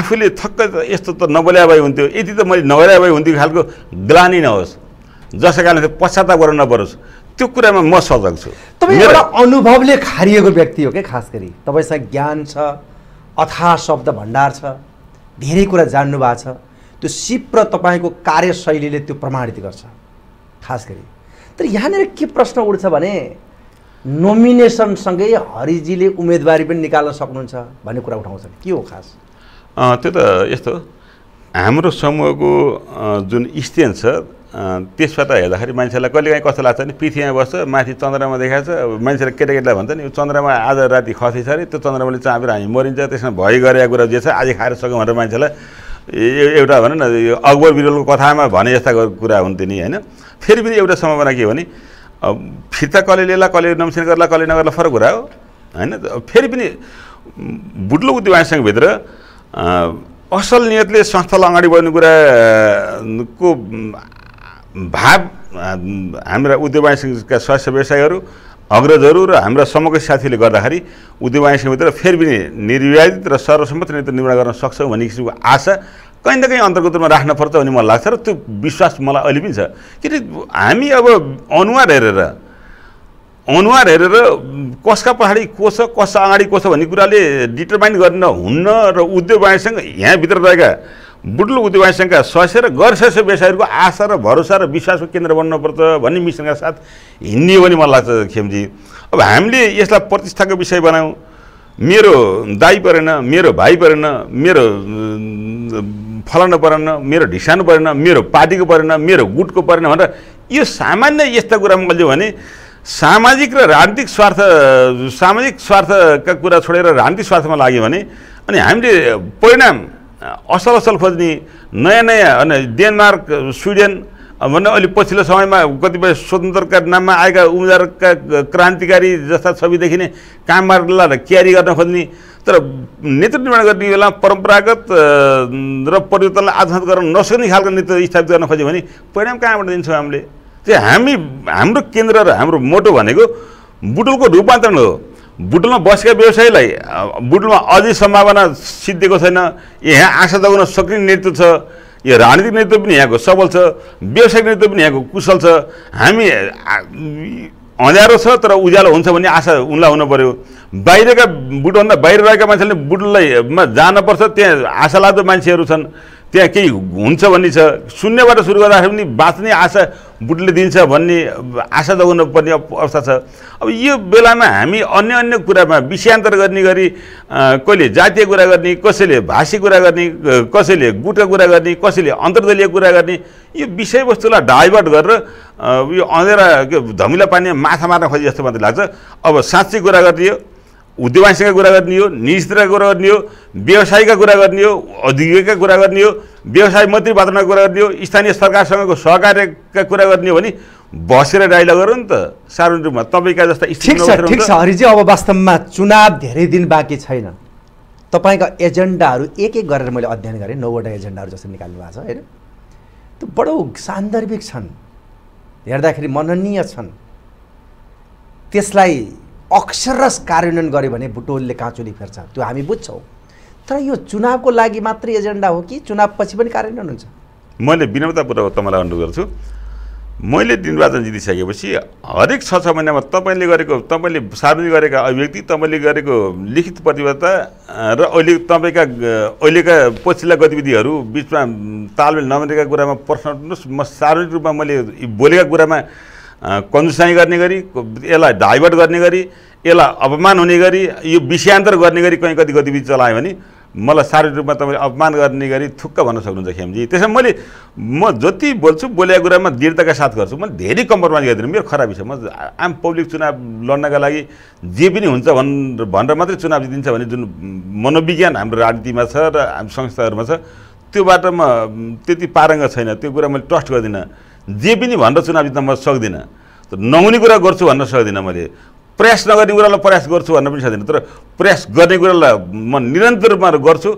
आफूले थक्क यस्तो त नबोल्या भए हुन्थ्यो यति त मैले नगर्या भए हुन्थ्यो खालको ग्लानी नहोस् जसका कारणले पश्चाताप गर्न नपरोस् त्यो कुरामा म सजग छु तपाईँ अनुभवले खारिएको व्यक्ति हो क्या खास गरी तपाईँसँग ज्ञान छ अथा शब्द भण्डार छ धेरै कुरा जान्नु भएको छ त्यो सिप र तपाईँको कार्यशैलीले त्यो प्रमाणित गर्छ खास गरी तर यहाँनिर के प्रश्न उठ्छ भने नोमिनेसनसँगै हरिजीले उम्मेदवारी पनि निकाल्न सक्नुहुन्छ भन्ने कुरा उठाउँछ के हो खास त्यो त यस्तो हाम्रो समूहको जुन स्थिति छ त्यसबाट हेर्दाखेरि मान्छेलाई कहिलेकाहीँ कस्तो लाग्छ नि पृथ्वीमा बस्छ माथि चन्द्रमा छ अब मान्छेलाई केटाकेटीलाई भन्छ नि यो चन्द्रमा आज राति खसेछ अरे त्यो चन्द्रमाले चाँपेर हामी मरिन्छ त्यसमा भय गरेको कुरा जे छ आज खाएर सक्यौँ भनेर मान्छेलाई एउटा भनौँ न यो अकबर बिरलको कथामा भने जस्ता कुरा हुन्थ्यो नि होइन फेरि पनि एउटा सम्भावना के हो भने फिर्ता कसले लिएला कसले नम्सेन गर्ला कसले नगर्ला फरक कुरा हो होइन फेरि पनि बुढ्लो उद्यमासँगभित्र असल नियतले संस्थालाई अगाडि बढ्ने कुराको भाव हाम्रा उद्योग स्वास्थ्य व्यवसायहरू अग्रजहरू र हाम्रा समग्र साथीले गर्दाखेरि उद्योग समिति फेरि पनि निर्विवादित र सर्वसम्मत नेतृत्व निर्माण गर्न सक्छौँ भन्ने किसिमको आशा कहीँ न कहीँ अन्तर्गत रूपमा राख्नपर्छ भन्ने मलाई लाग्छ र त्यो विश्वास मलाई अहिले पनि छ किन हामी अब अनुहार हेरेर अनुहार हेरेर कसका पछाडि को छ कसका अगाडि को छ भन्ने कुराले डिटरमाइन गर्न हुन्न र उद्योग यहाँभित्र रहेका बुटलु उद्यवासीसँगका ससेर गैरसस्य व्यवसायहरूको आशा र भरोसा र विश्वासको केन्द्र बन्नुपर्छ भन्ने मिसनका साथ हिँड्यो भने मलाई लाग्छ खेमजी अब हामीले यसलाई प्रतिष्ठाको विषय बनाऊ मेरो दाई परेन मेरो भाइ परेन मेरो फलानु परेन मेरो ढिसानु परेन मेरो पार्टीको परेन मेरो गुटको परेन भनेर यो सामान्य यस्ता कुरा मैले भने सामाजिक र राजनीतिक स्वार्थ सामाजिक स्वार्थका कुरा छोडेर राजनीतिक स्वार्थमा लाग्यो भने अनि हामीले परिणाम असल असल खोज्ने नयाँ नयाँ होइन डेनमार्क स्विडेन भन्दा अहिले पछिल्लो समयमा कतिपय स्वतन्त्रका नाममा आएका उम्मेदवारका क्रान्तिकारी जस्ता छवि देखिने कामहरूलाई क्यारी गर्न खोज्ने तर नेतृत्व निर्माण गर्ने बेला परम्परागत र परिवर्तनलाई आधार गर्न नसक्ने खालको नेतृत्व स्थापित गर्न खोज्यो भने परिणाम कहाँबाट दिन्छौँ हामीले त्यो हामी हाम्रो केन्द्र र हाम्रो मोटो भनेको बुटुलको रूपान्तरण हो बुटुलमा बसेका व्यवसायीलाई बुटुलमा अझै सम्भावना सिद्धिएको छैन यहाँ आशा जगाउन सक्ने नेतृत्व छ यो राजनीतिक नेतृत्व पनि यहाँको सबल छ व्यवसायिक नेतृत्व पनि यहाँको कुशल छ हामी अँध्यारो छ तर उज्यालो हुन्छ भन्ने आशा उनलाई हुनु पऱ्यो बाहिरका बुटभन्दा बाहिर रहेका मान्छेले बुटुललाई जानुपर्छ त्यहाँ आशा लाग्दो मान्छेहरू छन् त्यहाँ केही हुन्छ भन्ने छ शून्यबाट सुरु गर्दाखेरि पनि बाँच्ने आशा बुटले दिन्छ भन्ने आशा दगाउनु पर्ने अवस्था छ अब यो बेलामा हामी अन्य अन्य कुरामा विषयान्तर गर्ने गरी कहिले जातीय कुरा गर्ने कसैले भाषी कुरा गर्ने कसैले गुटका कुरा गर्ने कसैले अन्तर्दलीय कुरा गर्ने यो विषयवस्तुलाई डाइभर्ट गरेर यो अँधेरा धमिला पानी माछा मार्न खोजे जस्तो मात्रै लाग्छ अब साँच्चै कुरा गरिदियो उद्योगवासीका कुरा गर्ने हो निजतिरका कुरा गर्ने हो व्यवसायका कुरा गर्ने हो औद्योगिकका कुरा गर्ने हो व्यवसाय मात्रै कुरा गर्ने हो स्थानीय सरकारसँगको सहकार्यका कुरा गर्ने हो भने बसेर डाइलग गरौँ नि त सार्वजनिक रूपमा तपाईँका जस्ता ठिक छ ठिक छ हरिजी अब वास्तवमा चुनाव धेरै दिन बाँकी छैन तपाईँका एजेन्डाहरू एक एक गरेर मैले अध्ययन गरेँ नौवटा एजेन्डाहरू जस्तो निकाल्नु भएको छ होइन त्यो बडो सान्दर्भिक छन् हेर्दाखेरि मननीय छन् त्यसलाई अक्षरस कार्यान्वयन गऱ्यो भने भुटोलले काँचुली फेर्छ त्यो हामी बुझ्छौँ तर यो चुनावको लागि मात्रै एजेन्डा हो कि चुनावपछि पनि कार्यान्वयन हुन्छ मैले विनम्रतापूर्वक तपाईँलाई अनुरोध गर्छु मैले निर्वाचन जितिसकेपछि हरेक छ छ महिनामा तपाईँले गरेको तपाईँले सार्वजनिक गरेका अभिव्यक्ति तपाईँले गरेको लिखित प्रतिबद्धता र अहिले तपाईँका अहिलेका पछिल्ला गतिविधिहरू बिचमा तालमेल नमिलेका कुरामा प्रश्न उठ्नुहोस् म सार्वजनिक रूपमा मैले बोलेका कुरामा कन्जुसाइ गर्ने गरी यसलाई डाइभर्ट गर्ने गरी यसलाई अपमान हुने गरी यो विषयान्तर गर्ने गरी कहीँ कति गतिविधि चलायो भने मलाई शारीरिक रूपमा तपाईँले अपमान गर्ने गरी थुक्क भन्न सक्नुहुन्छ खेमजी त्यसमा मैले म जति बोल्छु बोलेको कुरामा दृढताका साथ गर्छु मैले धेरै कम्प्रोमाइज गर्दिनँ मेरो खराबी छ म आम पब्लिक चुनाव लड्नका लागि जे पनि हुन्छ भन् भनेर मात्रै चुनाव जितिन्छ भने जुन मनोविज्ञान हाम्रो राजनीतिमा छ र हाम्रो संस्थाहरूमा छ त्योबाट म त्यति पारङ्ग छैन त्यो कुरा मैले ट्रस्ट गर्दिनँ जे पनि भनेर चुनाव जित्न म सक्दिनँ नहुने कुरा गर्छु भन्न सक्दिनँ मैले प्रयास नगर्ने कुरालाई प्रयास गर्छु भन्न पनि सक्दिनँ तर प्रयास गर्ने कुरालाई म निरन्तर रूपमा गर्छु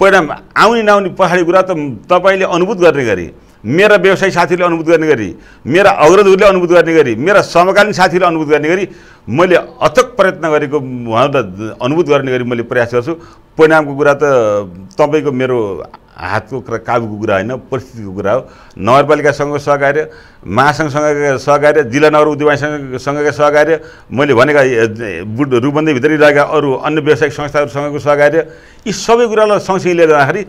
परिणाम आउने नआउने पछाडि कुरा त तपाईँले अनुभूत गर्ने गरी मेरा व्यवसाय साथीले अनुभूत गर्ने गरी मेरा अग्रजहरूले अनुभूत गर्ने गरी मेरा समकालीन साथीले अनुभूत गर्ने गरी मैले अथक प्रयत्न गरेको उहाँलाई अनुभूत गर्ने गरी मैले प्रयास गर्छु परिणामको कुरा त तपाईँको मेरो हातको कुरा काबुको कुरा होइन परिस्थितिको कुरा हो नगरपालिकासँग सहकार्य महासङ्घ सहकार्य जिल्ला नगर उद्योगसँगका सहकार्य मैले भनेका बुट रूपन्देभित्रै रहेका अरू अन्य व्यावसायिक संस्थाहरूसँगको सहकार्य यी सबै कुरालाई सँगसँगै लिएर जाँदाखेरि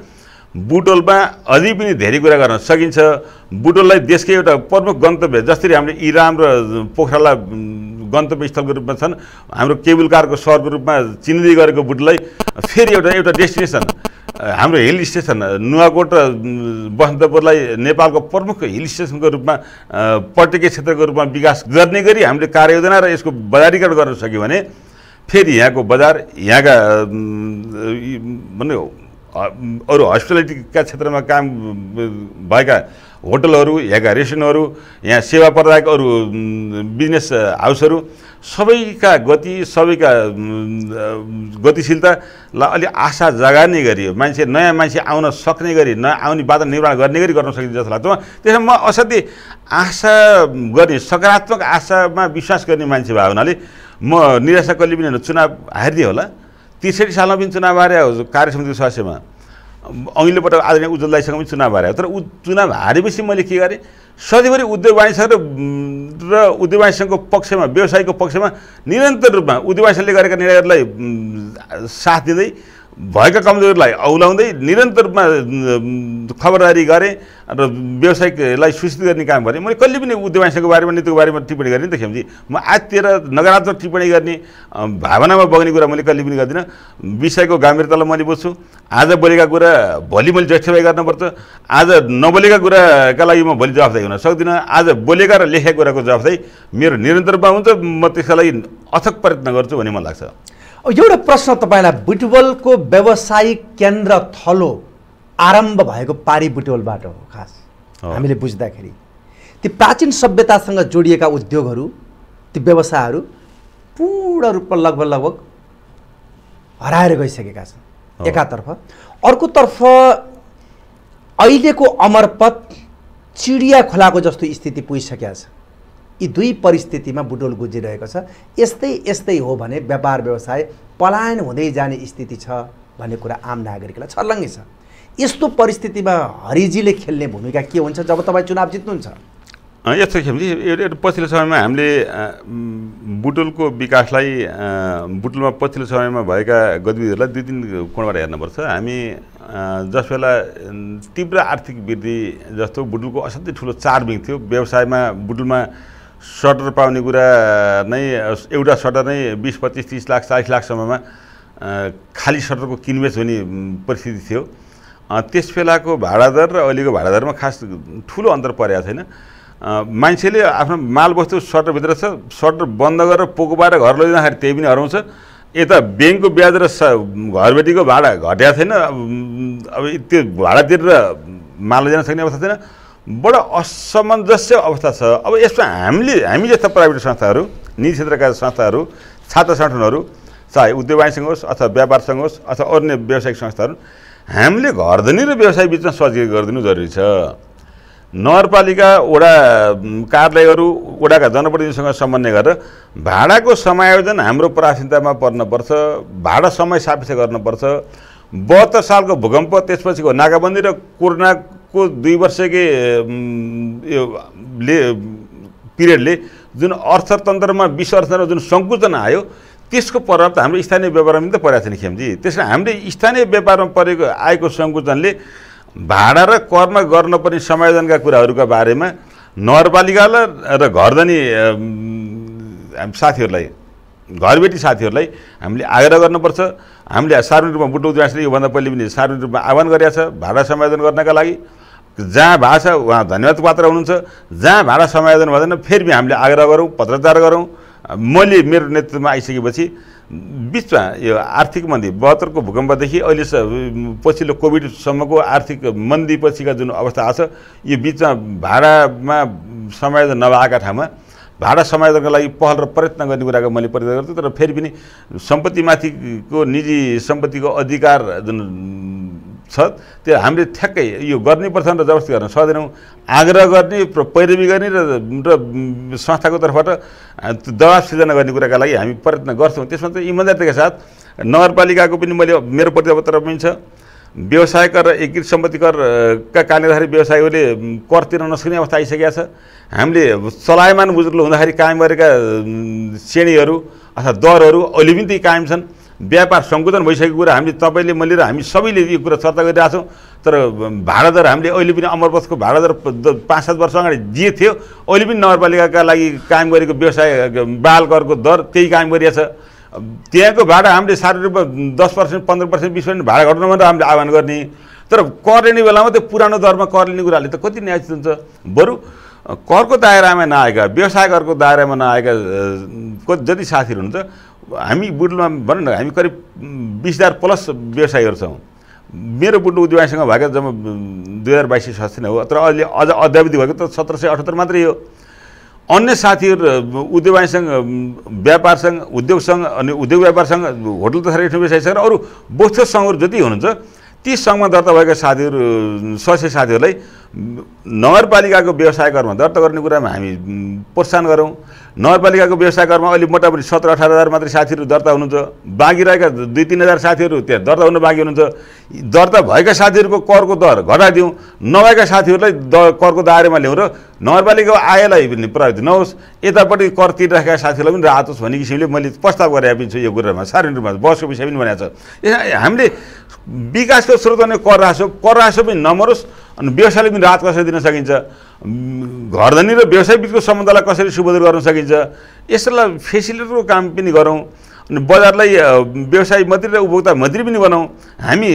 बुटोलमा अझै पनि धेरै कुरा गर्न सकिन्छ बुटोललाई देशकै एउटा प्रमुख गन्तव्य जसरी हामीले इराम र पोखराला गन्तव्य स्थलको रूपमा छन् हाम्रो केबुल कारको सहरको रूपमा चिनिँदै गरेको बुटलाई फेरि एउटा एउटा डेस्टिनेसन हाम्रो हिल स्टेसन नुवाकोट र बसन्तपुरलाई नेपालको प्रमुख हिल स्टेसनको रूपमा पर्यटकीय क्षेत्रको रूपमा विकास गर्ने गरी हामीले कार्ययोजना र यसको बजारीकरण गर्न सक्यौँ भने फेरि यहाँको बजार यहाँका भन्ने अरू हस्पिटालिटीका क्षेत्रमा काम भएका होटलहरू यहाँका रेस्टुरेन्टहरू यहाँ सेवा प्रदायक अरू बिजनेस हाउसहरू सबैका गति सबैका गतिशीलतालाई अलिक आशा जगार्ने गरी मान्छे नयाँ मान्छे आउन सक्ने गरी नयाँ आउने वातावरण निर्माण गर्ने गरी गर्न सकिन्छ जस्तो लाग्छ त्यसमा म असाध्यै आशा गर्ने सकारात्मक आशामा विश्वास गर्ने मान्छे भए हुनाले म निराशा कहिले पनि चुनाव हारिदिएँ होला त्रिसठी सालमा पनि चुनाव हारे कार्य समितिको सदस्यमा अहिलेबाट आदरणीय उज्जवल दाईसँग पनि चुनाव हारे तर उ चुनाव हारेपछि मैले के गरेँ सधैँभरि उद्योगवाणीसँग र उद्योगवाणीसँगको पक्षमा व्यवसायको पक्षमा निरन्तर रूपमा उद्योगवाणीसँगले गरेका निर्णयहरूलाई साथ दिँदै भएका कमजोरीलाई औलाउँदै निरन्तर रूपमा खबरदारी गरेँ र व्यवसायिकलाई सूचित गर्ने काम गरेँ मैले कहिले पनि उद्यमासँगको बारेमा नीतिको बारेमा टिप्पणी गरेँ नि त खेमजी म आत्तिर नकारात्मक टिप्पणी गर्ने भावनामा बग्ने कुरा मैले कहिले पनि गर्दिनँ विषयको गम्भीरतालाई मैले बुझ्छु आज बोलेका कुरा भोलि मैले जस्टिफाई गर्नुपर्छ आज नबोलेका कुराका लागि म भोलि जवाफदाही हुन सक्दिनँ आज बोलेका र लेखेका कुराको जवाफदाही मेरो निरन्तरमा हुन्छ म त्यसका लागि अथक प्रयत्न गर्छु भन्ने मलाई लाग्छ एउटा प्रश्न तपाईँलाई बुटवलको व्यवसायिक केन्द्र थलो आरम्भ भएको पारी बुटवलबाट हो खास हामीले बुझ्दाखेरि ती प्राचीन सभ्यतासँग जोडिएका उद्योगहरू ती व्यवसायहरू पूर्ण रूपमा लगभग लगभग हराएर गइसकेका छन् एकातर्फ अर्कोतर्फ अहिलेको अमरपथ चिडिया खोलाको जस्तो स्थिति पुगिसकेका छ यी दुई परिस्थितिमा बुटोल गुजिरहेको छ यस्तै यस्तै हो भने व्यापार व्यवसाय पलायन हुँदै जाने स्थिति छ भन्ने कुरा आम नागरिकलाई छर्लङ्गै छ यस्तो परिस्थितिमा हरिजीले खेल्ने भूमिका के हुन्छ जब तपाईँ चुनाव जित्नुहुन्छ यस्तो खेल्छ पछिल्लो समयमा हामीले बुटोलको विकासलाई बुटोलमा पछिल्लो समयमा भएका गतिविधिहरूलाई दुई तिन कोणबाट हेर्नुपर्छ हामी जस बेला तीव्र आर्थिक वृद्धि जस्तो बुटुलको असाध्यै ठुलो चार्मिङ थियो व्यवसायमा बुटुलमा सटर पाउने कुरा नै एउटा सटर नै बिस पच्चिस तिस लाख चालिस लाखसम्ममा खाली सटरको किनबेच हुने परिस्थिति थियो त्यस बेलाको भाडादर र अहिलेको भाडादरमा खास ठुलो अन्तर परेको छैन मान्छेले आफ्नो मालवस्तु सटरभित्र छ सटर बन्द गरेर पोको पोकोबाट घर लैजाँदाखेरि त्यही पनि हराउँछ यता ब्याङ्कको ब्याज र घरबेटीको भाडा घटेको छैन अब त्यो भाडा तिरेर माल लैजान सक्ने अवस्था छैन बडो असमञ्जस्य अवस्था छ अब यसमा हामीले हामी जस्ता प्राइभेट संस्थाहरू निजी क्षेत्रका संस्थाहरू छात्र सङ्गठनहरू चाहे उद्योगवासीसँग होस् अथवा व्यापारसँग होस् अथवा अन्य व्यावसायिक संस्थाहरू हामीले घरधनी र व्यवसाय बिचमा सजिलो गरिदिनु जरुरी छ नगरपालिका वडा कार्यालयहरू वडाका जनप्रतिनिधिसँग समन्वय गरेर भाडाको समायोजन हाम्रो प्राथमिकतामा पर्नपर्छ भाडा समय सापेक्ष गर्नुपर्छ बहत्तर सालको भूकम्प त्यसपछिको नाकाबन्दी र कोरोना को दुई वर्षकै यो ले पिरियडले जुन अर्थतन्त्रमा विश्व अर्थतन्त्रमा जुन सङ्कुचन आयो त्यसको प्रभाव त हाम्रो स्थानीय व्यापारमा त परेको छैन खेमजी त्यसमा हामीले स्थानीय व्यापारमा परेको आएको सङ्कुचनले भाडा र करमा गर्नुपर्ने समायोजनका कुराहरूका बारेमा नगरपालिकालाई र घरधनी साथीहरूलाई घरबेटी साथीहरूलाई हामीले आग्रह गर्नुपर्छ हामीले सार्वजनिक रूपमा बुटौँ राष्ट्रले योभन्दा पहिले पनि सार्वजनिक रूपमा आह्वान गरेका छ भाडा समायोजन गर्नका लागि जहाँ भाषा उहाँ धन्यवाद पात्र हुनुहुन्छ जहाँ भाडा समायोजन हुँदैन फेरि पनि हामीले आग्रह गरौँ पत्रचार गरौँ मैले मेरो नेतृत्वमा आइसकेपछि बिचमा यो आर्थिक मन्दी बहत्तरको भूकम्पदेखि अहिले पछिल्लो कोभिडसम्मको आर्थिक मन्दी पछिका जुन अवस्था आएको छ यो बिचमा भाडामा समायोजन नभएका ठाउँमा भाडा समायोजनको लागि पहल र प्रयत्न गर्ने कुराको मैले प्रयत्न गर्छु तर फेरि पनि सम्पत्तिमाथिको निजी सम्पत्तिको अधिकार जुन छ त्यो हामीले ठ्याक्कै यो पर्छ र जबरजस्ती गर्न सक्दैनौँ आग्रह गर्ने पैरवी गर्ने र र संस्थाको तर्फबाट दबाब सिर्जना गर्ने कुराका लागि हामी प्रयत्न गर्छौँ त्यसमा चाहिँ इमान्दारीका साथ नगरपालिकाको पनि मैले मेरो प्रतिपत्र पनि छ व्यवसाय कर र एकीकृत सम्पत्ति करका कारणले गर्दाखेरि व्यवसायीहरूले कर तिर्न नसक्ने अवस्था आइसकेका छ हामीले चलायमान बुजुर्ग हुँदाखेरि कायम गरेका श्रेणीहरू अथवा दरहरू अहिले पनि ती कायम छन् व्यापार सङ्कुचन भइसकेको कुरा हामीले तपाईँले मैले र हामी सबैले यो कुरा चर्चा गरिरहेको छौँ तर भाडादर हामीले अहिले पनि अमरवसको भाडादर दर पाँच सात वर्ष अगाडि जे थियो अहिले पनि नगरपालिकाका लागि कायम गरेको व्यवसाय बाल करको दर त्यही कायम गरिरहेछ छ त्यहाँको भाडा हामीले सार रुपियाँ दस पर्सेन्ट पन्ध्र पर्सेन्ट बिस पर्सेन्ट भाडा घट्नु भनेर हामीले आह्वान गर्ने तर कर बेलामा त्यो पुरानो दरमा कर लिने कुराहरूले त कति न्याय हुन्छ बरु करको दायरामा नआएका व्यवसाय दायरामा नआएका को जति साथीहरू हुनुहुन्छ हामी बुटलमा भनौँ न हामी करिब बिस हजार प्लस व्यवसायीहरू छौँ मेरो बुटुल उद्यमीसँग भएको जम्मा दुई हजार बाइस सय ससी नै हो तर अहिले अझ अध्यावधि भएको त सत्र सय अठहत्तर मात्रै हो अन्य साथीहरू उद्योगसँग व्यापारसँग उद्योगसँग अनि उद्योग व्यापारसँग होटल तथा रेस्टुरेन्ट व्यवसायसँग अरू बोस्थ सङ्घहरू जति हुनुहुन्छ ती सङ्घमा दर्ता भएका साथीहरू सय साथीहरूलाई नगरपालिकाको व्यवसाय कर्म दर्ता गर्ने कुरामा हामी प्रोत्साहन गरौँ नगरपालिकाको व्यवसाय व्यवसायकर्मा अहिले मोटामोटी सत्र अठार हजार मात्रै साथीहरू दर्ता हुनुहुन्छ बाँकी रहेका दुई तिन हजार साथीहरू त्यहाँ दर्ता हुन बाँकी हुनुहुन्छ दर्ता भएका साथीहरूको करको दर घटाइदिउँ नभएका साथीहरूलाई द करको दायरामा ल्याउँ र नगरपालिकाको आयलाई पनि प्रभावित नहोस् यतापट्टि कर तिरिरहेका साथीहरूलाई पनि राहत होस् भन्ने किसिमले मैले प्रस्ताव गरेर पनि छु यो कुरामा सार्वजनिक रूपमा बसको विषय पनि भनेको छ हामीले विकासको स्रोत भने कर रासो कर रासो पनि नमरोस् अनि व्यवसायले पनि राहत कसरी दिन सकिन्छ घरधनी र व्यवसायबिचको सम्बन्धलाई कसरी सुबोध गर्न सकिन्छ यसलाई फेसिलिटीको काम पनि गरौँ अनि बजारलाई व्यवसाय मात्रै र उपभोक्ता मात्रै पनि बनाऊँ हामी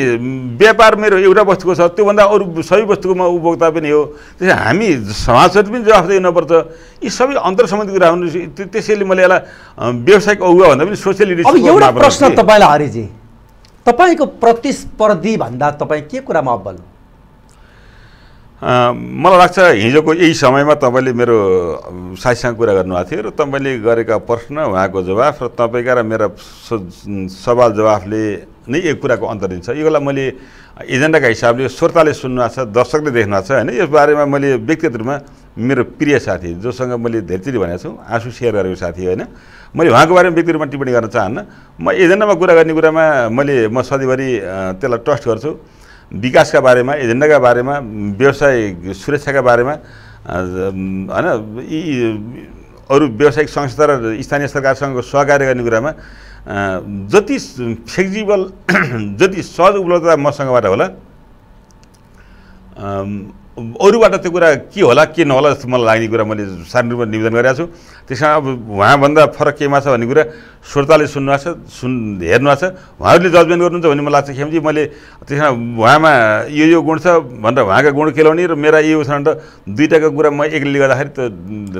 व्यापार मेरो एउटा वस्तुको छ त्योभन्दा अरू सबै वस्तुको म उपभोक्ता पनि हो त्यसै हामी समाजप्रति पनि जवाफ दिनुपर्छ यी सबै अन्तर सम्बन्धी कुरा हुनु त्यसैले मैले यसलाई व्यवसायको अगुवा भन्दा पनि सोसियल एउटा प्रश्न तपाईँलाई हरिजी तपाईँको प्रतिस्पर्धी भन्दा तपाईँ के कुरामा अब्बल मलाई लाग्छ हिजोको यही समयमा तपाईँले मेरो साथीसँग कुरा गर्नुभएको थियो र तपाईँले गरेका प्रश्न उहाँको जवाफ र तपाईँका र मेरा सवाल जवाफले नै एक कुराको अन्तर दिन्छ यो बेला मैले एजेन्डाका हिसाबले श्रोताले सुन्नुभएको छ दर्शकले भएको छ होइन यस बारेमा मैले व्यक्तिगत रूपमा मेरो प्रिय साथी जोसँग मैले धेरैचोटि भनेको छु आँसु सेयर गरेको साथी होइन मैले उहाँको बारेमा व्यक्तिगत रूपमा टिप्पणी गर्न चाहन्न म एजेन्डामा कुरा गर्ने कुरामा मैले म सधैँभरि त्यसलाई ट्रस्ट गर्छु विकासका बारेमा एजेन्डाका बारेमा व्यवसाय सुरक्षाका बारेमा होइन यी अरू व्यावसायिक संस्था र स्थानीय सरकारसँगको सहकार्य गर्ने कुरामा जति फ्लेक्जिबल जति सहज उपलब्धता मसँगबाट होला अरूबाट त्यो कुरा के होला के नहोला जस्तो मलाई लाग्ने कुरा मैले सानो रूपमा निवेदन गरेको छु त्यसमा अब उहाँभन्दा फरक केमा छ भन्ने कुरा श्रोताले सुन्नुभएको छ सुन् हेर्नुभएको छ उहाँहरूले जजमेन्ट गर्नुहुन्छ भन्ने मलाई लाग्छ खेमजी मैले त्यसमा उहाँमा यो यो गुण छ भनेर उहाँको गुण खेलाउने र मेरा यो छ भने त दुइटाको कुरा म एक्लैले गर्दाखेरि त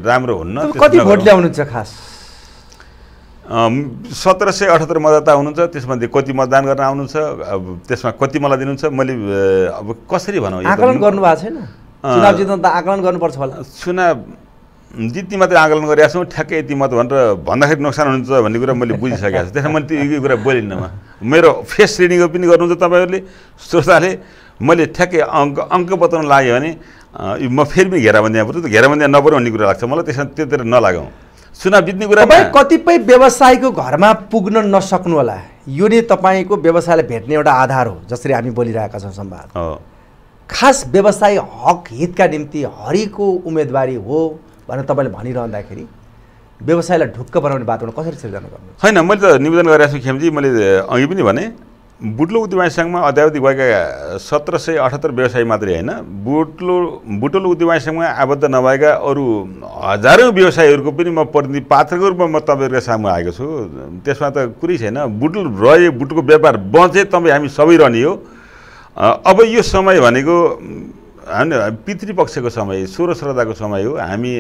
राम्रो हुन्न कति भोट ल्याउनुहुन्छ खास सत्र सय अठहत्तर मतदाता हुनुहुन्छ त्यसमध्ये कति मतदान गर्न आउनुहुन्छ अब त्यसमा कति मलाई दिनुहुन्छ मैले अब कसरी भनौँ आकलन गर्नुभएको छैन चुनाव जित्न त आकलन गर्नुपर्छ होला चुनाव जित्ने मात्रै आकलन गरेका छौँ ठ्याक्कै यति मत भनेर भन्दाखेरि नोक्सान हुन्छ भन्ने कुरा मैले बुझिसकेको छु त्यसमा मैले त्यो कुरा बोलिनँ म मेरो फेस रिडिङ पनि गर्नुहुन्छ तपाईँहरूले श्रोताले मैले ठ्याक्कै अङ्क अङ्क बताउनु लाग्यो भने म फेरि पनि घेराबन्दी पर्छु त घेराबन्दी नपरौँ भन्ने कुरा लाग्छ मलाई त्यसमा त्यतिर नलागौँ चुनाव जित्ने कुरा कतिपय व्यवसायको घरमा पुग्न नसक्नु होला यो नै तपाईँको व्यवसायलाई भेट्ने एउटा आधार हो जसरी हामी बोलिरहेका छौँ सम्वाद खास व्यवसाय हक हितका निम्ति हरिको उम्मेदवारी हो भनेर तपाईँले भनिरहँदाखेरि व्यवसायलाई ढुक्क बनाउने वातावरण कसरी सिर्जना गर्नु होइन मैले त निवेदन गरेको छु खेमजी मैले अघि पनि भने बुटलो उद्यम सङ्घमा अध्यावधि भएका सत्र सय अठहत्तर व्यवसायी मात्रै होइन बुटलो उद्यम सङ्घमा आबद्ध नभएका अरू हजारौँ व्यवसायीहरूको पनि म प्रतिनिधि पात्रको रूपमा म तपाईँहरूको सामु आएको छु त्यसमा त कुरै छैन बुटल रहे बुटको व्यापार बचे तपाईँ हामी सबै रहने हो अब यो समय भनेको होइन पितृपक्षको समय सोह्र श्रद्धाको समय हो हामी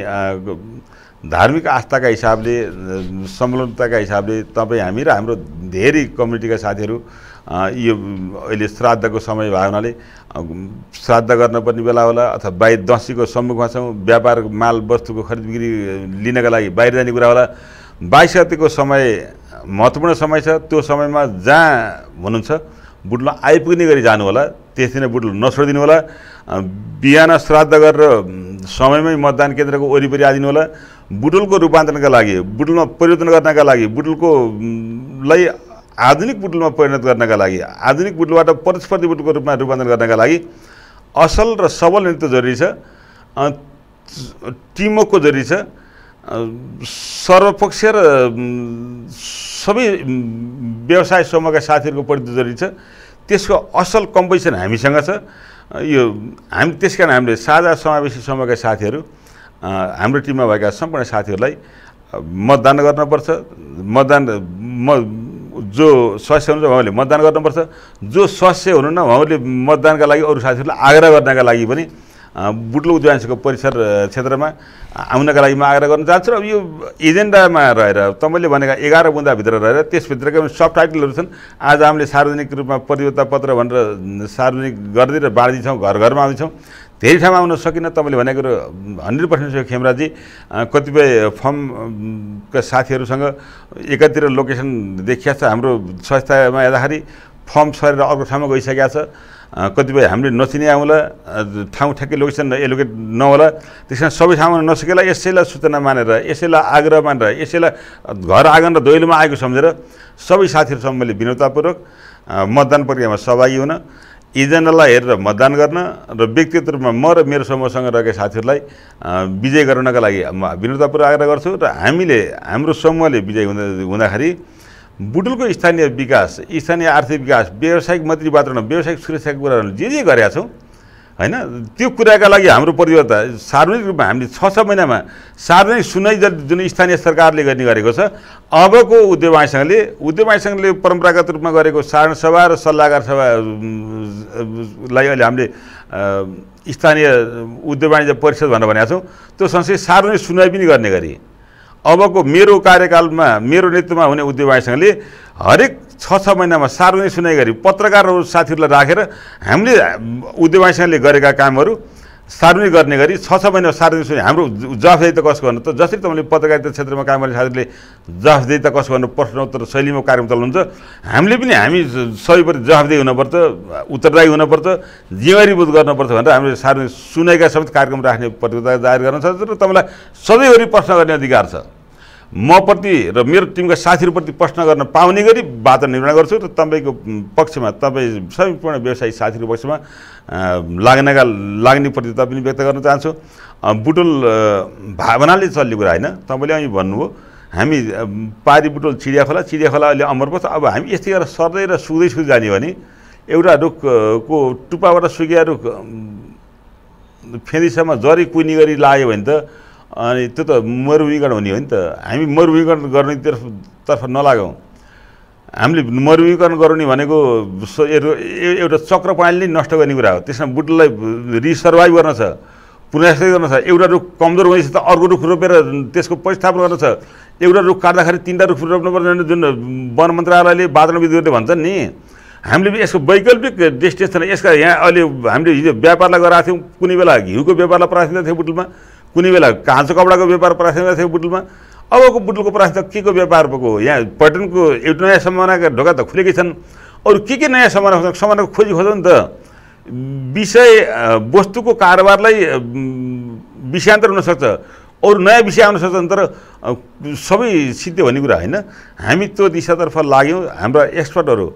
धार्मिक आस्थाका हिसाबले संलग्नताका हिसाबले तपाईँ हामी र हाम्रो धेरै कम्युनिटीका साथीहरू यो अहिले श्राद्धको समय भए हुनाले श्राद्ध गर्नुपर्ने बेला होला अथवा बाहिर दसैँको सम्मुखमा छौँ व्यापार माल वस्तुको खरिद बिक्री लिनका लागि बाहिर जाने कुरा होला बाइस गतिको समय महत्त्वपूर्ण समय छ त्यो समयमा जहाँ हुनुहुन्छ बुटुलो आइपुग्ने गरी जानु होला त्यति नै बुटुलो नछोडिदिनु होला बिहान श्राद्ध गरेर समयमै मतदान केन्द्रको वरिपरि आइदिनु होला बुटुलको रूपान्तरणका लागि बुटुलमा परिवर्तन गर्नका लागि बुटुलको लाई आधुनिक बुटुलमा परिणत गर्नका लागि आधुनिक बुटुलबाट प्रतिस्पर्धी बुटुलको रूपमा रूपान्तरण गर्नका लागि असल र सबल नेतृत्व जरुरी छ टिमवर्कको जरुरी छ सर्वपक्षीय र सबै व्यवसाय समूहका साथीहरूको प्रति जरुरी छ त्यसको असल कम्पोजिसन हामीसँग छ यो हामी त्यस कारण हामीले साझा समावेशी समूहका साथीहरू हाम्रो टिममा भएका सम्पूर्ण साथीहरूलाई मतदान गर्नपर्छ मतदान म जो स्वास्थ्य हुनुहुन्छ उहाँहरूले मतदान गर्नुपर्छ जो स्वास्थ्य हुनुहुन्न उहाँहरूले मतदानका लागि अरू साथीहरूलाई आग्रह गर्नका लागि पनि बुटलुक ज्वाइन्सको परिसर क्षेत्रमा आउनका लागि म आग्रह गर्न चाहन्छु र यो एजेन्डामा रहेर तपाईँले भनेका एघार बुन्दाभित्र रहेर त्यसभित्रका पनि सब टाइटलहरू छन् आज हामीले सार्वजनिक रूपमा प्रतियोगिता पत्र भनेर सार्वजनिक गरिदिएर बाँडिदिन्छौँ घर घरमा आउँदैछौँ धेरै ठाउँमा आउन सकिनँ तपाईँले भनेको कुरो हन्ड्रेड पर्सेन्ट सक्यो खेमराजी कतिपय फर्मका साथीहरूसँग एकातिर लोकेसन देखिया छ हाम्रो संस्थामा हेर्दाखेरि फर्म सरेर अर्को ठाउँमा गइसकेको छ कतिपय हामीले नचिने आउँला ठाउँ ठ्याक्कै लोकेसन एलोकेट नहोला त्यस कारण सबै ठाउँमा नसकेला यसैलाई सूचना मानेर यसैलाई आग्रह मानेर यसैलाई घर आँगन र दैलोमा आएको सम्झेर सबै साथीहरूसँग मैले विनम्रतापूर्वक मतदान प्रक्रियामा सहभागी हुन यीजनालाई हेरेर मतदान गर्न र व्यक्तिगत रूपमा म र मेरो समूहसँग रहेका साथीहरूलाई विजय गराउनका लागि म विनम्रतापूर्वक आग्रह गर्छु र हामीले हाम्रो समूहले विजय हुँदा हुँदाखेरि बुटुलको स्थानीय विकास स्थानीय आर्थिक विकास व्यावसायिक मैत्री वातावरण व्यावसायिक सुरक्षाको कुराहरू जे जे गरेका छौँ होइन त्यो कुराका लागि हाम्रो परिवार सार्वजनिक रूपमा हामीले छ छ महिनामा सार्वजनिक सुनाइ जुन स्थानीय सरकारले गर्ने गरेको छ अबको उद्योगसँगले उद्योगसँगले परम्परागत रूपमा गरेको साधारण सभा र सल्लाहकार सभालाई अहिले हामीले स्थानीय उद्योग परिषद भनेर भनेका छौँ त्यो सँगसँगै सार्वजनिक सुनवाई पनि गर्ने गरी अबको मेरो कार्यकालमा मेरो नेतृत्वमा हुने उद्योग हरेक छ छ महिनामा सार्वजनिक सुनाइ गरी पत्रकारहरू साथीहरूलाई राखेर हामीले उद्यमसँगले गरेका कामहरू सार्वजनिक गर्ने गरी छ छ महिना सार्वजनिक सुने हाम्रो जवाफदेही त कसो गर्नु त जसरी तपाईँले पत्रकारिता क्षेत्रमा काम गर्ने साथीहरूले जवाफदेही त कसो गर्नु प्रश्नोत्तर शैलीमा कार्यक्रम चलाउनुहुन्छ हामीले पनि हामी सबैप्रति जवाफदेही हुनपर्छ उत्तरदायी हुनपर्छ जिम्मेवारीबोध गर्नुपर्छ भनेर हामीले सार्वजनिक सुनाइका समेत कार्यक्रम राख्ने प्रतियोगिता जाहेर गर्न सक्छ र तपाईँलाई सधैँभरि प्रश्न गर्ने अधिकार छ मप्रति र मेरो टिमका साथीहरूप्रति प्रश्न गर्न पाउने गरी वातावरण निर्माण गर्छु र तपाईँको पक्षमा तपाईँ सम्पूर्ण व्यवसायिक साथीहरू पक्षमा लाग्नेका लाग्ने तपाईँ पनि व्यक्त गर्न चाहन्छु बुटोल भावनाले चल्ने कुरा होइन तपाईँले अघि भन्नुभयो हामी पारी बुटोल चिडियाखोला चिडियाखोला अहिले अमरपथ अब हामी यस्तै गरेर सर्दै र सुक्दै सुक्दै जाने भने एउटा रुखको टुप्पाबाट सुकिया रुख फेदीसम्म जरी कुनी गरी लाग्यो भने त अनि त्यो त मरुविकरण हुने हो नि त हामी मरुविकरण गर्ने तर्फ नलागौँ हामीले मरुविकरण गराउने भनेको एउटा चक्र पानीले नष्ट गर्ने कुरा हो त्यसमा बुटलाई रिसर्भाइभ गर्न छ पुनर्स्थापित गर्न छ एउटा रुख कमजोर भएपछि त अर्को रुख रोपेर त्यसको प्रतिस्थापन गर्न छ एउटा रुख काट्दाखेरि तिनवटा रुख रोप्नुपर्ने जुन वन मन्त्रालयले वातावरण विद्युतले भन्छन् नि हामीले यसको वैकल्पिक डेस्टिनेसन यसका यहाँ अहिले हामीले हिजो व्यापारलाई गराएको थियौँ कुनै बेला घिउको व्यापारलाई प्राथमिकता थियो बुटलमा कुनै बेला काँचो कपडाको व्यापार परासिरहेको थियो बुटुलमा अबको बुटुलको परास के को व्यापार पो यहाँ पर्यटनको एउटा नयाँ सम्भावनाका ढोका त खुलेकै छन् अरू के के नयाँ सम्भावना सम्भावनाको खोजी खोज्छ नि त विषय वस्तुको कारोबारलाई विषयान्तर हुनसक्छ अरू नयाँ विषय आउन सक्छन् तर सबै सिद्धे भन्ने कुरा होइन हामी त्यो दिशातर्फ लाग्यौँ हाम्रा एक्सपर्टहरू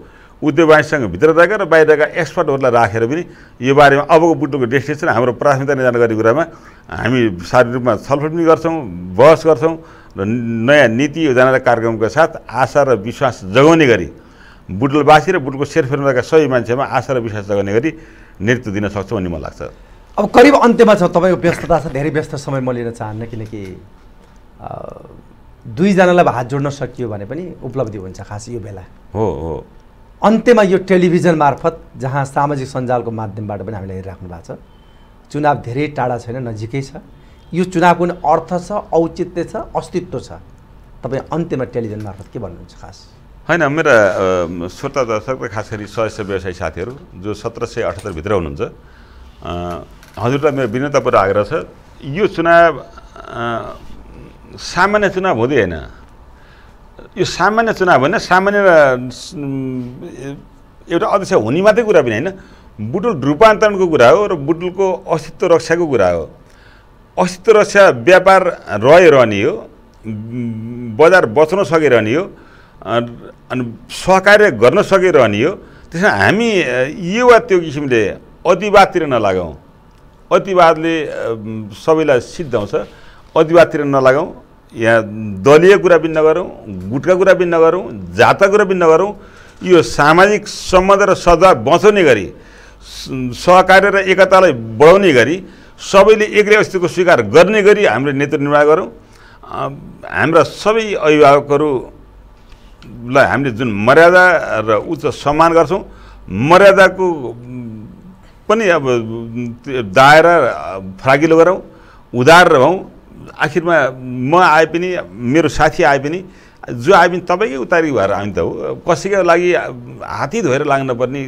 उद्योगवासीसँग भित्रका र बाहिरका एक्सपर्टहरूलाई राखेर पनि यो बारेमा अबको बुटोको डेस्टिनेसन हाम्रो प्राथमिकता निर्धारण गर्ने कुरामा हामी सारी रूपमा छलफल पनि गर्छौँ बहस गर्छौँ र नयाँ नीति योजना र कार्यक्रमका साथ आशा र विश्वास जगाउने गरी बुटलवासी र बुटलको सेरफेरमा सबै मान्छेमा आशा र विश्वास जगाउने गरी नेतृत्व दिन सक्छौँ भन्ने मलाई लाग्छ अब करिब अन्त्यमा छ तपाईँको व्यस्तता छ धेरै व्यस्त समय म लिन चाहन्न किनकि दुईजनालाई हात जोड्न सकियो भने पनि उपलब्धि हुन्छ खास यो बेला हो हो अन्त्यमा यो टेलिभिजन मार्फत जहाँ सामाजिक सञ्जालको माध्यमबाट पनि हामीले हेरिराख्नु भएको छ चुनाव धेरै टाढा छैन नजिकै छ यो चुनावको पनि अर्थ छ औचित्य छ अस्तित्व छ तपाईँ अन्त्यमा टेलिभिजन मार्फत के भन्नुहुन्छ खास होइन मेरा श्रोता दर्शक र खास गरी सदस्य व्यवसायी साथीहरू जो सत्र सय अठहत्तरभित्र हुनुहुन्छ हजुरलाई मेरो विनतापूर्व आग्रह छ यो चुनाव सामान्य चुनाव हुँदै होइन यो सामान्य चुनाव होइन सामान्य एउटा अध्यक्ष हुने मात्रै कुरा पनि होइन बुटुल रूपान्तरणको कुरा हो र बुटुलको अस्तित्व रक्षाको कुरा हो अस्तित्व रक्षा व्यापार रहने हो बजार बचाउन सकिरहने हो अनि सहकार्य गर्न सकिरहने हो त्यसमा हामी यो वा त्यो किसिमले अतिवादतिर नलागौँ अतिवादले सबैलाई सिद्धाउँछ अतिवादतिर नलागौँ यहाँ दलीय कुरा पनि नगरौँ गुटका कुरा पनि नगरौँ जातका कुरा पनि नगरौँ यो सामाजिक सम्बन्ध र सद्भाव बचाउने गरी सहकार्य र एकतालाई बढाउने गरी सबैले एक्लै अस्तित्वको स्वीकार गर्ने गरी हाम्रो नेतृत्व निर्माण गरौँ हाम्रा सबै अभिभावकहरूलाई हामीले जुन मर्यादा र उच्च सम्मान गर्छौँ मर्यादाको पनि अब दायरा फराकिलो गरौँ उदार रहौँ आखिरमा म आए पनि मेरो साथी आए पनि जो आए पनि तपाईँकै उतारी भएर हामी त हो कसैको लागि हात्ती धोएर लाग्न पर्ने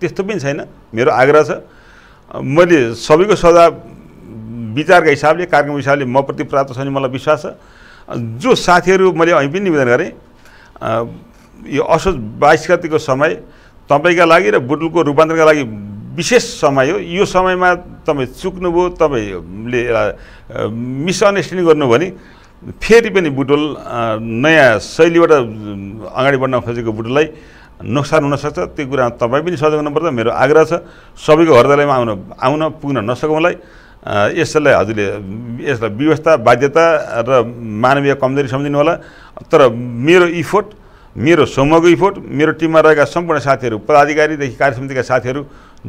त्यस्तो पनि छैन मेरो आग्रह छ मैले सबैको सदा विचारका हिसाबले कार्यक्रमको हिसाबले म प्रति प्राप्त छ भने मलाई विश्वास छ जो साथीहरू मैले अहिले पनि निवेदन गरेँ यो असोज बाइस गतिको समय तपाईँका लागि र बुटुलको रूपान्तरणका लागि विशेष समय हो यो समयमा तपाईँ चुक्नुभयो तपाईँले मिसअन्डरस्ट्यान्डिङ गर्नु भने फेरि पनि बुटोल नयाँ शैलीबाट अगाडि बढ्न खोजेको बुटोललाई नोक्सान हुनसक्छ त्यो कुरा तपाईँ पनि सजग हुनुपर्छ मेरो आग्रह छ सबैको घरदालामा आउन आउन पुग्न नसकौँलाई यसलाई हजुरले यसलाई व्यवस्था बाध्यता र मानवीय कमजोरी सम्झिनु होला तर मेरो इफोर्ट मेरो समूहको इफोर्ट मेरो टिममा रहेका सम्पूर्ण साथीहरू पदाधिकारीदेखि कार्य समितिका साथीहरू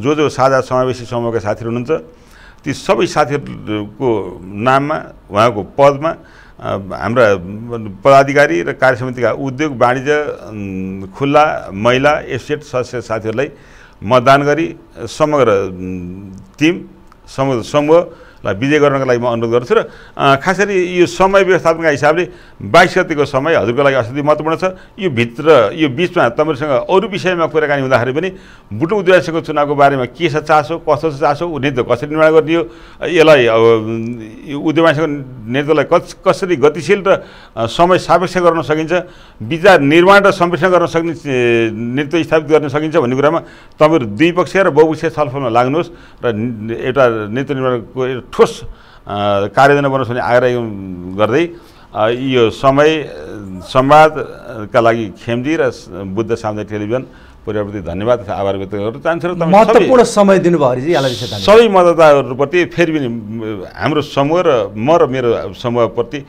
जो जो साझा समावेशी समूहका साथीहरू हुनुहुन्छ ती सबै साथीहरूको नाममा उहाँको पदमा हाम्रा पदाधिकारी र कार्य समितिका उद्योग वाणिज्य खुल्ला महिला एसिएट सदस्य साथीहरूलाई मतदान गरी समग्र टिम समूह लाई विजय गर्नको लागि म अनुरोध गर्छु र खास गरी यो समय व्यवस्थापनका हिसाबले बाइस गतिको समय हजुरको लागि अस्ति महत्त्वपूर्ण छ यो भित्र यो बिचमा तपाईँहरूसँग अरू विषयमा कुराकानी हुँदाखेरि पनि बुटु उद्देश्यको चुनावको बारेमा के छ चासो कस्तो छ चासो नेतृत्व कसरी निर्माण गरिदियो यसलाई अब उद्यमासँग नेतृत्वलाई कस कसरी गतिशील र समय सापेक्ष गर्न सकिन्छ विचार निर्माण र संरक्षण गर्न सक्ने नेतृत्व स्थापित गर्न सकिन्छ भन्ने कुरामा तपाईँहरू द्विपक्षीय र बहुपक्षीय छलफलमा लाग्नुहोस् र एउटा नेतृत्व निर्माणको ठोस कार्यान्वयन बनाउँछ भने आग्रह गर्दै यो समय संवादका लागि खेमजी र बुद्ध सामुदायिक टेलिभिजन पूर्वप्रति धन्यवाद आभार व्यक्त गर्न चाहन्छु र महत्त्वपूर्ण समय दिनुभयो सबै मतदाताहरूप्रति फेरि पनि हाम्रो समूह र म र मेरो समूहप्रति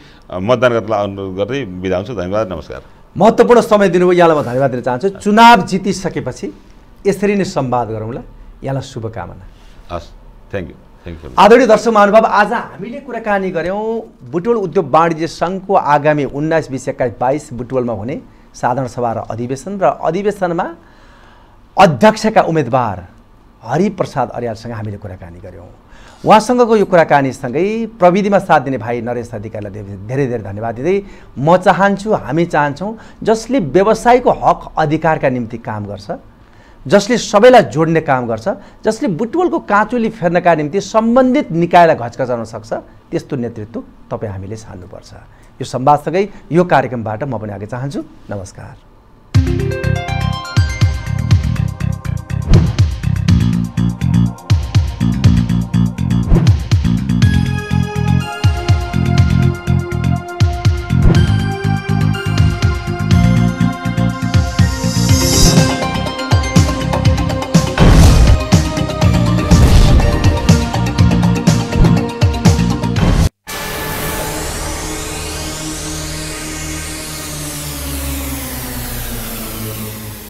मतदान गर्नलाई अनुरोध गर्दै बिदा हुन्छु धन्यवाद नमस्कार महत्त्वपूर्ण समय दिनुभयो यहाँलाई म धन्यवाद दिन चाहन्छु चुनाव जितिसकेपछि यसरी नै संवाद गरौँला यहाँलाई शुभकामना हस् थ्याङ्क यू आदरणीय दर्शक महानुभाव आज हामीले कुराकानी गऱ्यौँ बुटवल उद्योग वाणिज्य सङ्घको आगामी उन्नाइस बिस एक्काइस बाइस बुटवलमा हुने साधारण सभा र अधिवेशन र अधिवेशनमा अध्यक्षका उम्मेदवार हरिप्रसाद अर्यालसँग हामीले कुराकानी गऱ्यौँ उहाँसँगको यो कुराकानीसँगै प्रविधिमा साथ दिने भाइ नरेश अधिकारीलाई धेरै धेरै धन्यवाद दिँदै म चाहन्छु हामी चाहन्छौँ जसले व्यवसायको हक अधिकारका निम्ति काम गर्छ जसले सबैलाई जोड्ने काम गर्छ जसले बुटवलको काँचुली फेर्नका निम्ति सम्बन्धित निकायलाई घचकचाउन सक्छ त्यस्तो नेतृत्व तपाईँ हामीले छान्नुपर्छ यो संवादसँगै यो कार्यक्रमबाट म पनि आगे चाहन्छु नमस्कार